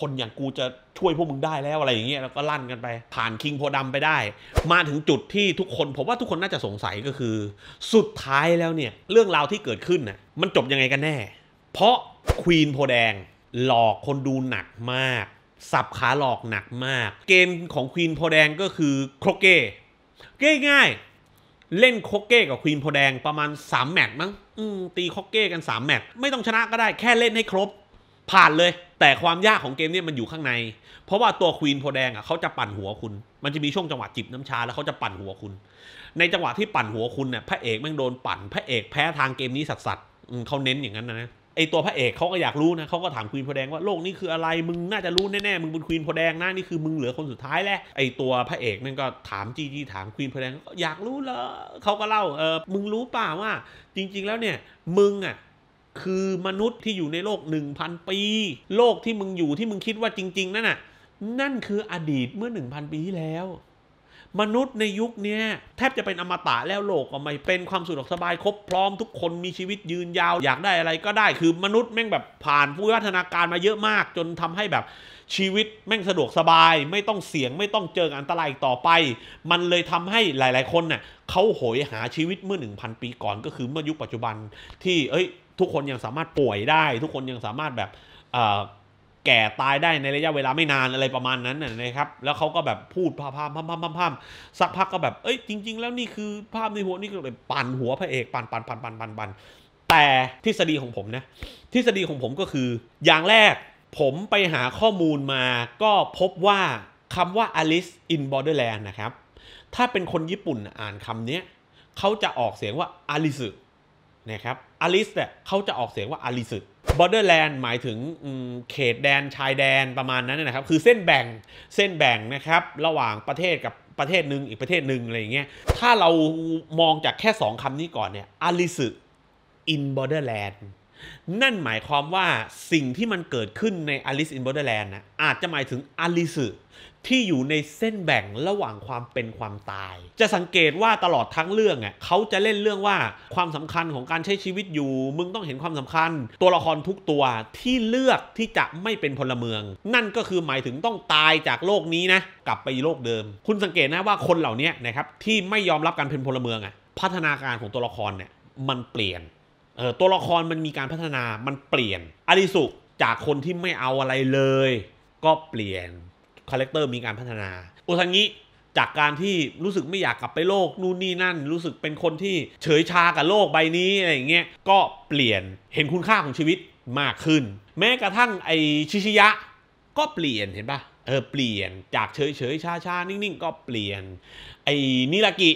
คนอย่างกูจะช่วยพวกมึงได้แล้วอะไรอย่างเงี้ยแล้วก็ลั่นกันไป ผ่านคิงโพดำไปได้ มาถึงจุดที่ทุกคน ผมว่าทุกคนน่าจะสงสัยก็คือ สุดท้ายแล้วเนี่ย เรื่องราวที่เกิดขึ้นน่ะมันจบยังไงกันแน่ เพราะควีนโพแดง หลอกคนดูหนักมาก สับขาหลอกหนักมาก เกมของควีนโพแดงก็คือโครเก้ง่ายเล่นโคเก้กับควีนโพแดงประมาณ 3 แมตช์มั้งตีโคเก้กัน 3 แมตช์ไม่ต้องชนะก็ได้แค่เล่นให้ครบ ผ่านเลย แต่ความยากของเกมเนี่ยมันอยู่ข้างใน เพราะว่าตัวควีนโพแดงอ่ะเขาจะปั่นหัวคุณ มันจะมีช่วงจังหวะจิบน้ำชาแล้วเขาจะปั่นหัวคุณ ในจังหวะที่ปั่นหัวคุณเนี่ยพระเอกแม่งโดนปั่นพระเอกแพ้ทางเกมนี้สัสๆเขาเน้นอย่างนั้นนะไอตัวพระเอกเขาก็อยากรู้นะเขาก็ถามควีนโพแดงว่าโลกนี้คืออะไร มึงน่าจะรู้แน่ๆมึงเป็นควีนโพแดงนะนี่คือมึงเหลือคนสุดท้ายแหละไอตัวพระเอกนั่นก็ถามจีจีถามควีนโพแดงอยากรู้เหรอเขาก็เล่าเออมึงรู้ป่าว่า จริงๆแล้วเนี่ยมึงอ่ะคือมนุษย์ที่อยู่ในโลก1,000ปี โลกที่มึงอยู่ที่มึงคิดว่าจริงๆนั่นน่ะ นั่นคืออดีตเมื่อ1,000ปีที่แล้วมนุษย์ในยุคนี้แทบจะเป็นอมตะแล้วโลกก็ไม่เป็นความสุขสบายครบพร้อมทุกคนมีชีวิตยืนยาวอยากได้อะไรก็ได้คือมนุษย์แม่งแบบผ่านผู้วัฒนาการมาเยอะมาก จนทำให้แบบชีวิตแม่งสะดวกสบายไม่ต้องเสี่ยงไม่ต้องเจออันตรายต่อไป มันเลยทำให้หลาย ๆคนเน่ยเขาโหยหาชีวิตเมื่อ 1,000 ปีก่อน ก็คือเมื่อยุคปัจจุบันที่เอ้ยทุกคนยังสามารถป่วยได้ ทุกคนยังสามารถแบบแก่ตายได้ในระยะเวลาไม่นานอะไรประมาณนั้นนะครับ แล้วเขาก็แบบพูดพาพามพามพามพาพามสักพักก็แบบเอ้ยจริงๆแล้วนี่คือภาพในหัวนี่ก็เลยปั่นหัวพระเอกปั่นปั่นปั่นปั่นปั่นปั่นแต่ทฤษฎีของผมนะทฤษฎีของผมก็คือ อย่างแรกผมไปหาข้อมูลมาก็พบว่าคำว่า Alice in Borderland นะครับ ถ้าเป็นคนญี่ปุ่นอ่านคำนี้เขาจะออกเสียงว่าอลิซนะครับ อลิสเนี่ยเขาจะออกเสียงว่า อลิส์บอร์เดอร์แลนด์ หมายถึง เขตแดนชายแดน ประมาณนั้นนะครับ คือเส้นแบ่ง เส้นแบ่งนะครับ ระหว่างประเทศกับประเทศหนึ่งอีกประเทศหนึ่งอะไรอย่างเงี้ย ถ้าเรามองจากแค่ 2 คำนี้ก่อนเนี่ย อลิส์อิน บอร์เดอร์แลนด์ นั่นหมายความว่าสิ่งที่มันเกิดขึ้นในอลิสอิน บอร์เดอร์แลนด์นะอาจจะหมายถึง อลิสึที่อยู่ในเส้นแบ่งระหว่างความเป็นความตาย จะสังเกตว่าตลอดทั้งเรื่องอ่ะเขาจะเล่นเรื่องว่าความสำคัญของการใช้ชีวิตอยู่มึงต้องเห็นความสำคัญ ตัวละครทุกตัวที่เลือกที่จะไม่เป็นพลเมือง นั่นก็คือหมายถึงต้องตายจากโลกนี้นะกลับไปโลกเดิม คุณสังเกตนะว่าคนเหล่านี้นะครับที่ไม่ยอมรับการเป็นพลเมืองอ่ะพัฒนาการของตัวละครเนี่ยมันเปลี่ยนเออตัวละครมันมีการพัฒนามันเปลี่ยนอริสุจากคนที่ไม่เอาอะไรเลย ก็เปลี่ยนคาแรคเตอร์มีการพัฒนาโอทังิจากการที่รู้สึกไม่อยากกลับไปโลกนู่นนี่นั่นรู้สึกเป็นคนที่เฉยชากับโลกใบนี้อะไรอย่างเงี้ยก็เปลี่ยนเห็นคุณค่าของชีวิตมากขึ้น แม้กระทั่งไอชิชิยะ ก็เปลี่ยนเห็นปะเออเปลี่ยนจากเฉยเฉยชาชานิ่งๆ ก็เปลี่ยน ไอนิรากิ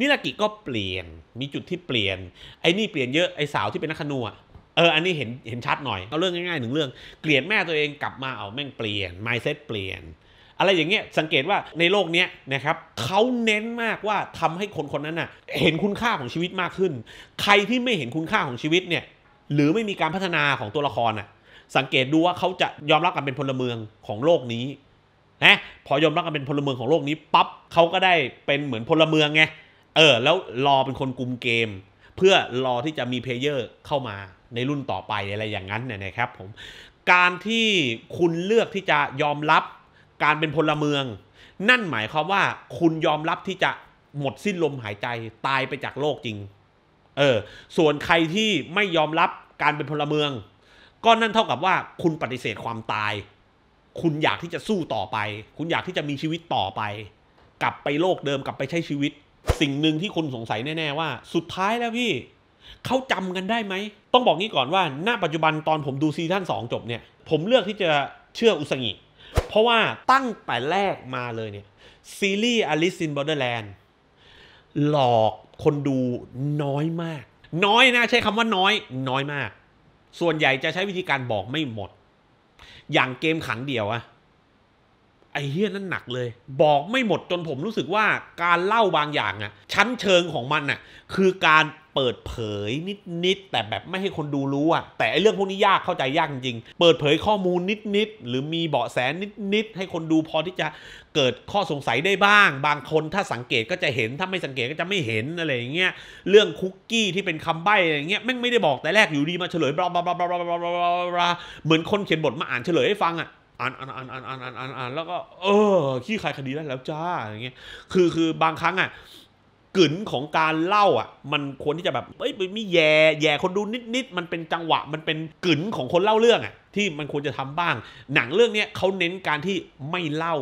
นิรากิก็เปลี่ยนมีจุดที่เปลี่ยน ไอนี่เปลี่ยนเยอะไอสาวที่เป็นนักขนวเออ อันนี้เห็นเห็นชัดหน่อย เอาเรื่องง่ายๆหนึ่งเรื่อง เกลียดแม่ตัวเองกลับมาเอาแม่งเปลี่ยน mindset เปลี่ยนอะไรอย่างเงี้ย สังเกตว่าในโลกเนี้ยนะครับเขาเน้นมากว่าทำให้คนคนนั้นน่ะเห็นคุณค่าของชีวิตมากขึ้น ใครที่ไม่เห็นคุณค่าของชีวิตเนี่ยหรือไม่มีการพัฒนาของตัวละครน่ะสังเกตดูว่าเขาจะยอมรับกันเป็นพลเมืองของโลกนี้นะพอยอมรับกันเป็นพลเมืองของโลกนี้ปั๊บเขาก็ได้เป็นเหมือนพลเมืองไงเออแล้วรอเป็นคนกลุ่มเกมเพื่อรอที่จะมีเพลเยอร์เข้ามาในรุ่นต่อไปอะไรอย่างนั้นเนี่ยนะครับผม การที่คุณเลือกที่จะยอมรับการเป็นพลเมือง นั่นหมายความว่า คุณยอมรับที่จะหมดสิ้นลมหายใจตายไปจากโลกจริง เออส่วนใครที่ไม่ยอมรับการเป็นพลเมือง ก็นั่นเท่ากับว่าคุณปฏิเสธความตาย คุณอยากที่จะสู้ต่อไป คุณอยากที่จะมีชีวิตต่อไป กลับไปโลกเดิมกลับไปใช้ชีวิตสิ่งหนึ่งที่คุณสงสัยแน่ ๆ ว่า สุดท้ายแล้วพี่เขาจำกันได้ไหม ต้องบอกงี้ก่อนว่าณปัจจุบันตอนผมดูซีซั่น2 จบเนี่ย ผมเลือกที่จะเชื่ออุสงิ เพราะว่าตั้งแต่แรกมาเลยเนี่ย ซีรีส์อลิซินบอร์เดอร์แลนด์หลอกคนดูน้อยมาก น้อยนะ ใช้คำว่าน้อยน้อยมาก ส่วนใหญ่จะใช้วิธีการบอกไม่หมด อย่างเกมขังเดียวอะไอ้เฮี้ยนั่นหนักเลย บอกไม่หมดจนผมรู้สึกว่าการเล่าบางอย่างอะ่ะ ชั้นเชิงของมันอะ่ะคือการเปิดเผยนิดๆแต่แบบไม่ให้คนดูรู้อะ่ะแต่ไอ้เรื่องพวกนี้ยากเข้าใจยากจริง เปิดเผยข้อมูลนิดๆหรือมีเบาะแสนิดๆให้คนดูพอที่จะเกิดข้อสงสัยได้บ้าง บางคนถ้าสังเกตก็จะเห็นถ้าไม่สังเกตก็จะไม่เห็นอะไรอย่างเงี้ยเรื่องคุกกี้ที่เป็นคำใบ้อะไรเงี้ยแม่งไม่ได้บอกแต่แรกอยู่ดีมาเฉลยบลาบลาบลาบลาบลาเหมือนคนเขียนบทมาอ่านเฉลยให้ฟังอ่ะอ่านอ่านอ่านอ่านอ่านอ่านอ่านอ่านแล้วก็เออขี้คายคดีได้แล้วจ้าอย่างเงี้ยคือคือบางครั้งอ่ะกลิ่นของการเล่าอ่ะ มันควรที่จะแบบเอ้ยมีแย่ แย่คนดูนิดนิดมันเป็นจังหวะมันเป็นกลิ่นของคนเล่าเรื่องอ่ะที่มันควรจะทำบ้าง หนังเรื่องเนี้ยเขาเน้นการที่ไม่เล่า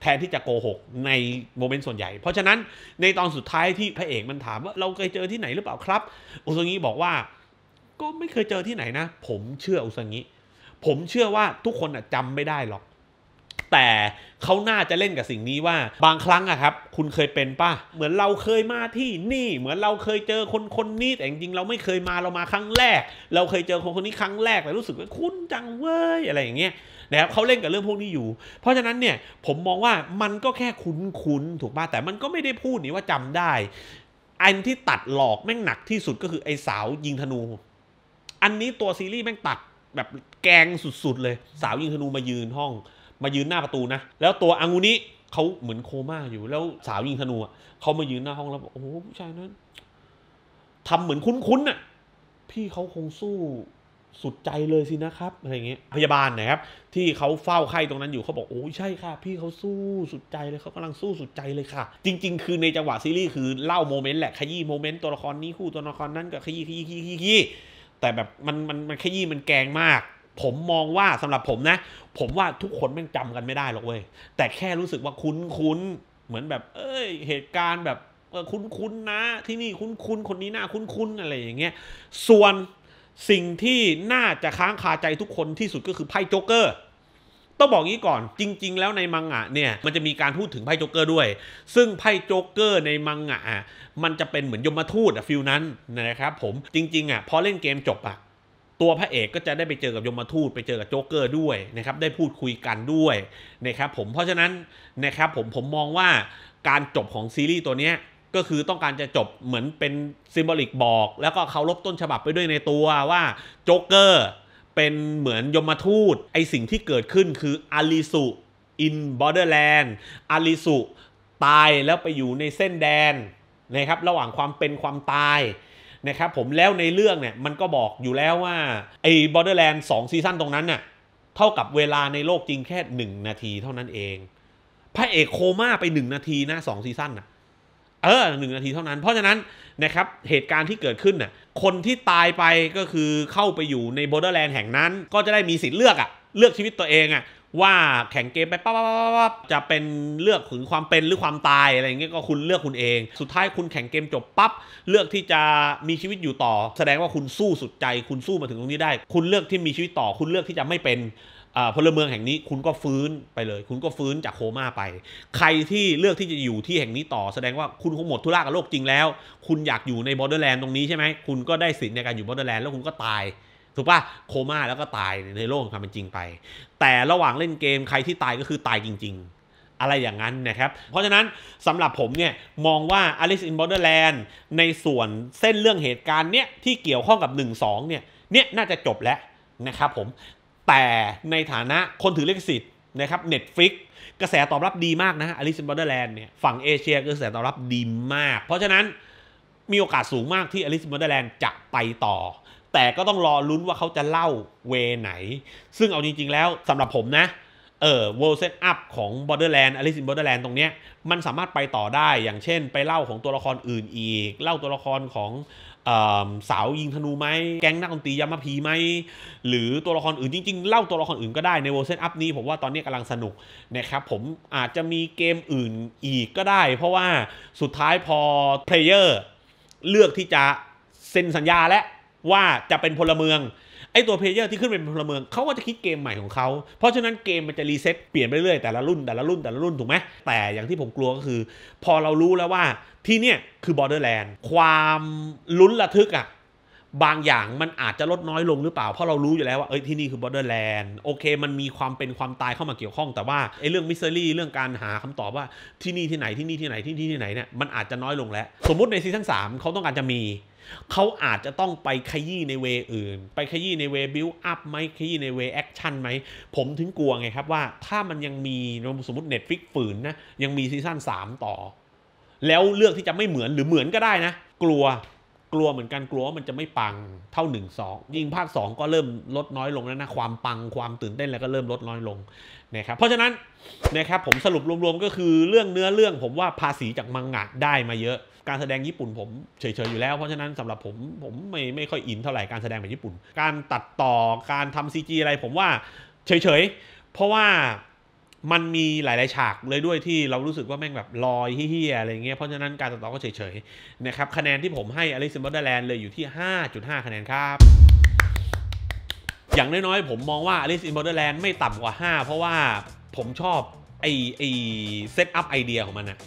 แทนที่จะโกหกในโมเมนต์ส่วนใหญ่ เพราะฉะนั้นในตอนสุดท้ายที่พระเอกมันถามว่าเราเคยเจอที่ไหนหรือเปล่าครับ อุซง้บอกว่า ก็ไม่เคยเจอที่ไหนนะผมเชื่ออุซง้ผมเชื่อว่าทุกคนจำไม่ได้หรอก แต่เขาน่าจะเล่นกับสิ่งนี้ว่า บางครั้งอะครับ คุณเคยเป็นป่ะเหมือนเราเคยมาที่นี่ เหมือนเราเคยเจอคนคนนี้แต่จริงๆเราไม่เคยมาเรามาครั้งแรก เราเคยเจอคนคนนี้ครั้งแรกแต่รู้สึกว่าคุ้นจังเว้ยอะไรอย่างเงี้ยนะครับเขาเล่นกับเรื่องพวกนี้อยู่ เพราะฉะนั้นเนี่ย ผมมองว่ามันก็แค่คุ้นคุ้นถูกป่ะแต่มันก็ไม่ได้พูดนี่ว่าจำได้ อันที่ตัดหลอกแม่งหนักที่สุดก็คือไอ้สาวยิงธนู อันนี้ตัวซีรีส์แม่งตัดแบบแกงสุด ๆ เลยสาวยิงธนูมายืนห้อง มายืนหน้าประตูนะ แล้วตัวอังูนี้เขาเหมือนโคม่าอยู่ แล้วสาวยิงธนูเขามายืนหน้าห้องแล้วบอกโอ้ผู้ชายนั้นทำเหมือนคุ้นๆน่ะพี่เขาคงสู้สุดใจเลยสินะครับ อะไรเงี้ยพยาบาลนะครับ ที่เขาเฝ้าไข้ตรงนั้นอยู่เขาบอกโอ้ใช่ค่ะ พี่เขาสู้สุดใจเลยเขากำลังสู้สุดใจเลยค่ะจริงๆ คือในจังหวะซีรีส์คือเล่าโมเมนต์แหละขยี้โมเมนต์ตัวละครนี้คู่ตัวละครนั้นก็ขยี้ขยี้ขยี้ขยี้แต่แบบมันมันมันขยี้มันแกงมาก ผมมองว่าสำหรับผมนะ ผมว่าทุกคนแม่งจากันไม่ได้หรอกเว้ย แต่แค่รู้สึกว่าคุ้นคุ้น เหมือนแบบ เอ้ยเหตุการณ์แบบคุ้นคุ้นนะ ที่นี่คุ้นคุ้นคนนี้หน้าคุ้นคุ้นอะไรอย่างเงี้ยส่วนสิ่งที่น่าจะค้างคาใจทุกคนที่สุดก็คือ ไพ่โจ๊กเกอร์ต้องบอกงี้ก่อน จริง ๆ แล้วในมังงะเนี่ยมันจะมีการพูดถึงไพ่โจ๊กเกอร์ด้วย ซึ่งไพ่โจ๊กเกอร์ในมังงะ มันจะเป็นเหมือนยมทูตอะฟิลนั้นนะครับผม จริงๆอะพอเล่นเกมจบอะตัวพระเอกก็จะได้ไปเจอกับยมทูตไปเจอกับโจ๊กเกอร์ด้วยนะครับได้พูดคุยกันด้วยนะครับผมเพราะฉะนั้นนะครับผมผมมองว่าการจบของซีรีส์ตัวเนี้ยก็คือต้องการจะจบเหมือนเป็นซิมบลิกบอกแล้วก็เคารพต้นฉบับไปด้วยในตัวว่าโจ๊กเกอร์เป็นเหมือนยมทูตไอสิ่งที่เกิดขึ้นคืออาริสุอินบอร์เดอร์แลนด์อาริสุตายแล้วไปอยู่ในเส้นแดนนะครับ ระหว่างความเป็นความตายนะครับ ผมแล้วในเรื่องเนี่ย มันก็บอกอยู่แล้วว่าไอ้บอร์เดอร์แลนด์สองซีซั่นตรงนั้นน่ะเท่ากับเวลาในโลกจริงแค่ 1 นาทีเท่านั้นเอง พระเอกโคม่าไป 1 นาทีนะสองซีซั่นน่ะ เออหนึ่งนาทีเท่านั้น เพราะฉะนั้นนะครับเหตุการณ์ที่เกิดขึ้นน่ะคนที่ตายไปก็คือเข้าไปอยู่ในบอร์เดอร์แลนด์แห่งนั้นก็จะได้มีสิทธิ์เลือกอะเลือกชีวิตตัวเองอะว่าแข่งเกมไปปั๊บจะเป็นเลือกถึงความเป็นหรือความตายอะไรเงี้ย ก็คุณเลือกคุณเอง สุดท้ายคุณแข่งเกมจบปั๊บเลือกที่จะมีชีวิตอยู่ต่อ แสดงว่าคุณสู้สุดใจคุณสู้มาถึงตรงนี้ได้ คุณเลือกที่มีชีวิตต่อคุณเลือกที่จะไม่เป็นพลเมืองแห่งนี้คุณก็ฟื้นไปเลย คุณก็ฟื้นจากโคม่าไป ใครที่เลือกที่จะอยู่ที่แห่งนี้ต่อแสดงว่าคุณคงหมดทุรากับโลกจริงแล้ว คุณอยากอยู่ในบอร์เดอร์แลนด์ตรงนี้ใช่ไหมคุณก็ได้สิทธิ์ในการอยู่บอร์เดอร์แลนด์แล้วคุณก็ตาย ถูกปะโคม่าแล้วก็ตายในโลกของความเป็นจริงไป แต่ระหว่างเล่นเกมใครที่ตายก็คือตายจริง ๆ อะไรอย่างนั้นนะครับเพราะฉะนั้นสำหรับผมเนี่ยมองว่า Alice in Borderland ในส่วนเส้นเรื่องเหตุการณ์เนี้ยที่เกี่ยวข้องกับ1-2เนี่ยเนี่ยน่าจะจบแล้วนะครับผมแต่ในฐานะคนถือลิขสิทธิ์นะครับ Netflix กระแสตอบรับดีมากนะอลิซ i นบอ r d e r l a n d เนี่ยฝั่งเอเชียกระแสตอบรับดีมาก เพราะฉะนั้นมีโอกาสสูงมากที่อลิซ i นบอ r d e r l a n d จะไปต่อ แต่ก็ต้องรอลุ้นว่าเขาจะเล่าเวไหน ซึ่งเอาจริงๆแล้วสำหรับผมนะเอ่อ world set up ของ borderland alice in borderland ตรงเนี้ยมันสามารถไปต่อได้อย่างเช่นไปเล่าของตัวละครอื่นอีก เล่าตัวละครของสาวยิงธนูไหม แก๊งนักดนตรียามาพีไหม หรือตัวละคร อื่นจริงๆ เล่า ตัว ละครอื่นก็ได้ในเวอร์ชันอัพนี้ ผม ว่า ตอนนี้กำลังสนุก นะครับ ผมอาจจะมีเกมอื่นอีกก็ได้ เพราะว่าสุดท้าย พอเพลเยอร์เลือกที่จะเซ็นสัญญาและ ว่าจะเป็นพลเมืองไอตัวเพลเยอร์ที่ขึ้นเป็นพลเมืองเขาก็จะคิดเกมใหม่ของเขาเพราะฉะนั้นเกมมันจะรีเซ็ตเปลี่ยนไปเรื่อยแต่ละรุ่นแต่ละรุ่นแต่ละรุ่นถูกไหมแต่อย่างที่ผมกลัวก็คือพอเรารู้แล้วว่าที่เนี่ยคือบอร์เดอร์แลนด์ความลุ้นระทึกอะบางอย่างมันอาจจะลดน้อยลงหรือเปล่าเพราะเรารู้อยู่แล้วว่าเอ้ยที่นี่คือบอร์เดอร์แลนด์โอเคมันมีความเป็นความตายเข้ามาเกี่ยวข้องแต่ว่าไอ้เรื่องมิสซิลี่เรื่องการหาคำตอบว่าที่นี่ที่ไหนที่นี่ที่ไหนที่นี่ที่ไหนเนี่ยมันอาจจะน้อยลงแล้วสมมุติในซีซั่น3เขาต้องการจะมีเขาอาจจะต้องไปขยี้ในเวอื่น ไปขยี้ในเวบิลอัพไหมขยี้ในเวแอคชั่นไหมผมถึงกลัวไงครับว่าถ้ามันยังมีสมมติ Netflix ฝืนนะยังมีซีซั่น3ต่อ แล้วเลือกที่จะไม่เหมือนหรือเหมือนก็ได้นะ กลัวกลัวเหมือนกันกลัวว่ามันจะไม่ปังเท่า 1 2 ยิ่งภาค 2 ก็เริ่มลดน้อยลงแล้วนะ ความปังความตื่นเต้นแล้วก็เริ่มลดน้อยลงนะครับเพราะฉะนั้นนะครับผมสรุปรวมๆก็คือเรื่องเนื้อเรื่องผมว่าภาษีจากมังงะได้มาเยอะการแสดงญี่ปุ่นผมเฉยๆอยู่แล้ว เพราะฉะนั้นสำหรับผมผมไม่ไม่ค่อยอินเท่าไหร่การแสดงแบบญี่ปุ่น การตัดต่อการทำ CG อะไรผมว่าเฉยๆ เพราะว่ามันมีหลายๆฉากเลยด้วยที่เรารู้สึกว่าแม่งแบบลอยเฮี้ยอะไรเงี้ยเพราะฉะนั้นการตัดต่อก็เฉยๆนะครับคะแนนที่ผมให้อลิซิมบอร์แลนด์เลยอยู่ที่ 5.5 คะแนนครับ อย่างน้อยๆ ผมมองว่า Alice in Borderland ไม่ต่ำกว่า 5 เพราะว่าผมชอบไอไอเซตอัพไอเดียของมันอะ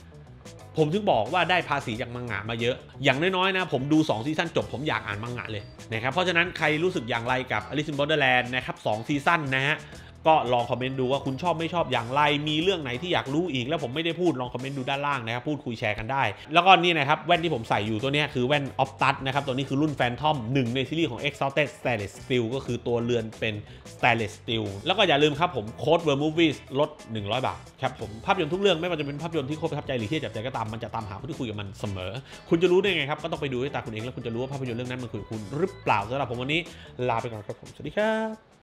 ผมถึงบอกว่าได้ภาษีจากมังงะมาเยอะ อย่างน้อยๆนะผมดู 2 ซีซั่นจบผมอยากอ่านมังงะเลยนะครับ เพราะฉะนั้นใครรู้สึกอย่างไรกับ Alice in Borderland นะครับ 2 ซีซั่นนะฮะก็ลองคอมเมนต์ดูว่าคุณชอบไม่ชอบอย่างไรมีเรื่องไหนที่อยากรู้อีกแล้วผมไม่ได้พูดลองคอมเมนต์ดูด้านล่างนะครับ พูดคุยแชร์กันได้ แล้วก็นี่นะครับ แว่นที่ผมใส่อยู่ตัวนี้คือแว่นออฟตัสนะครับ ตัวนี้คือรุ่นแฟนทอมหนึ่งในซีรีส์ของ e x ็ a u t e d Stainless Steel ก็คือตัวเรือนเป็น Stainless Steel แล้วก็อย่าลืมครับผมโค้ดเวอร์มูฟวีสลด 100 บาทครับผมภาพยนตร์ทุกเรื่องไม่ว่าจะเป็นภาพยนตร์ที่โคตรประทับใจหรือที่จับใจก็ตามมันจะตามหาคนที่คุยกับมันเสมอ คุณจะรู้ได้ไงครับก็ต้องไปดูด้วยตาคุณเองแล้วคุณจะรู้ว่าภาพยนตร์เรื่องนั้นมันคุยกับคุณ หรือเปล่าสำหรับผมวันนี้ลาไปก่อนครับผมสวัสดีครับ